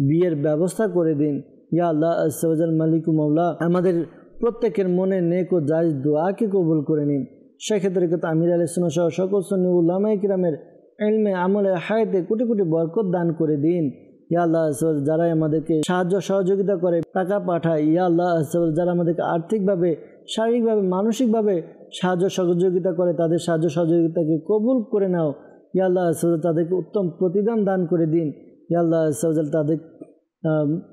বিয়ের ব্যবস্থা করে দিন ইয়া আল্লাহ আজাল মালিকু মৌলা আমাদের প্রত্যেকের মনে নেক ও জায়জ দোয়াকে কবুল করে নিন সেক্ষেত্রে কিন্তু আমির আলী সহ সকল সন্নি উল্লামা ইকরামের এলমে আমলে হায়াতে কোটি কোটি বরকত দান করে দিন ইয়া আল্লাহ যারাই আমাদেরকে সাহায্য সহযোগিতা করে টাকা পাঠায় ইয়া আল্লাহ যারা আমাদেরকে আর্থিকভাবে শারীরিকভাবে মানসিকভাবে সাহায্য সহযোগিতা করে তাদের সাহায্য সহযোগিতাকে কবুল করে নাও ইয়া আল্লাহ তাদেরকে উত্তম প্রতিদান দান করে দিন ইয়া আল্লাহ তাদের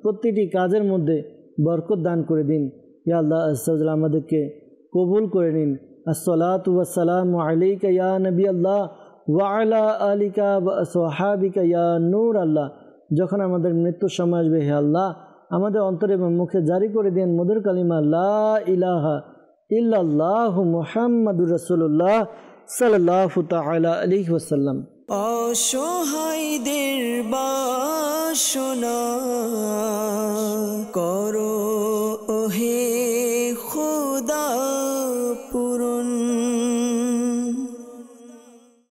প্রতিটি কাজের মধ্যে বরকত দান করে দিন ইয়া আল্লাহ আসাল আমাদেরকে কবুল করে নিন আসসালাম আলিকা ইয়া নবী আল্লাহ ওয়ালা আলিকা সোহাবিকা ইয়া নূর আল্লাহ যখন আমাদের মৃত্যুর সময় আসবে হে আল্লাহ আমাদের অন্তরে এবং মুখে জারি করে দিন মধুর কালিমা লা ইলাহা ইল্লাল্লাহ মুহাম্মাদুর রাসূলুল্লাহ সাল্লাল্লাহু তাআলা আলাইহি ওয়াসাল্লাম অসহায়দের করো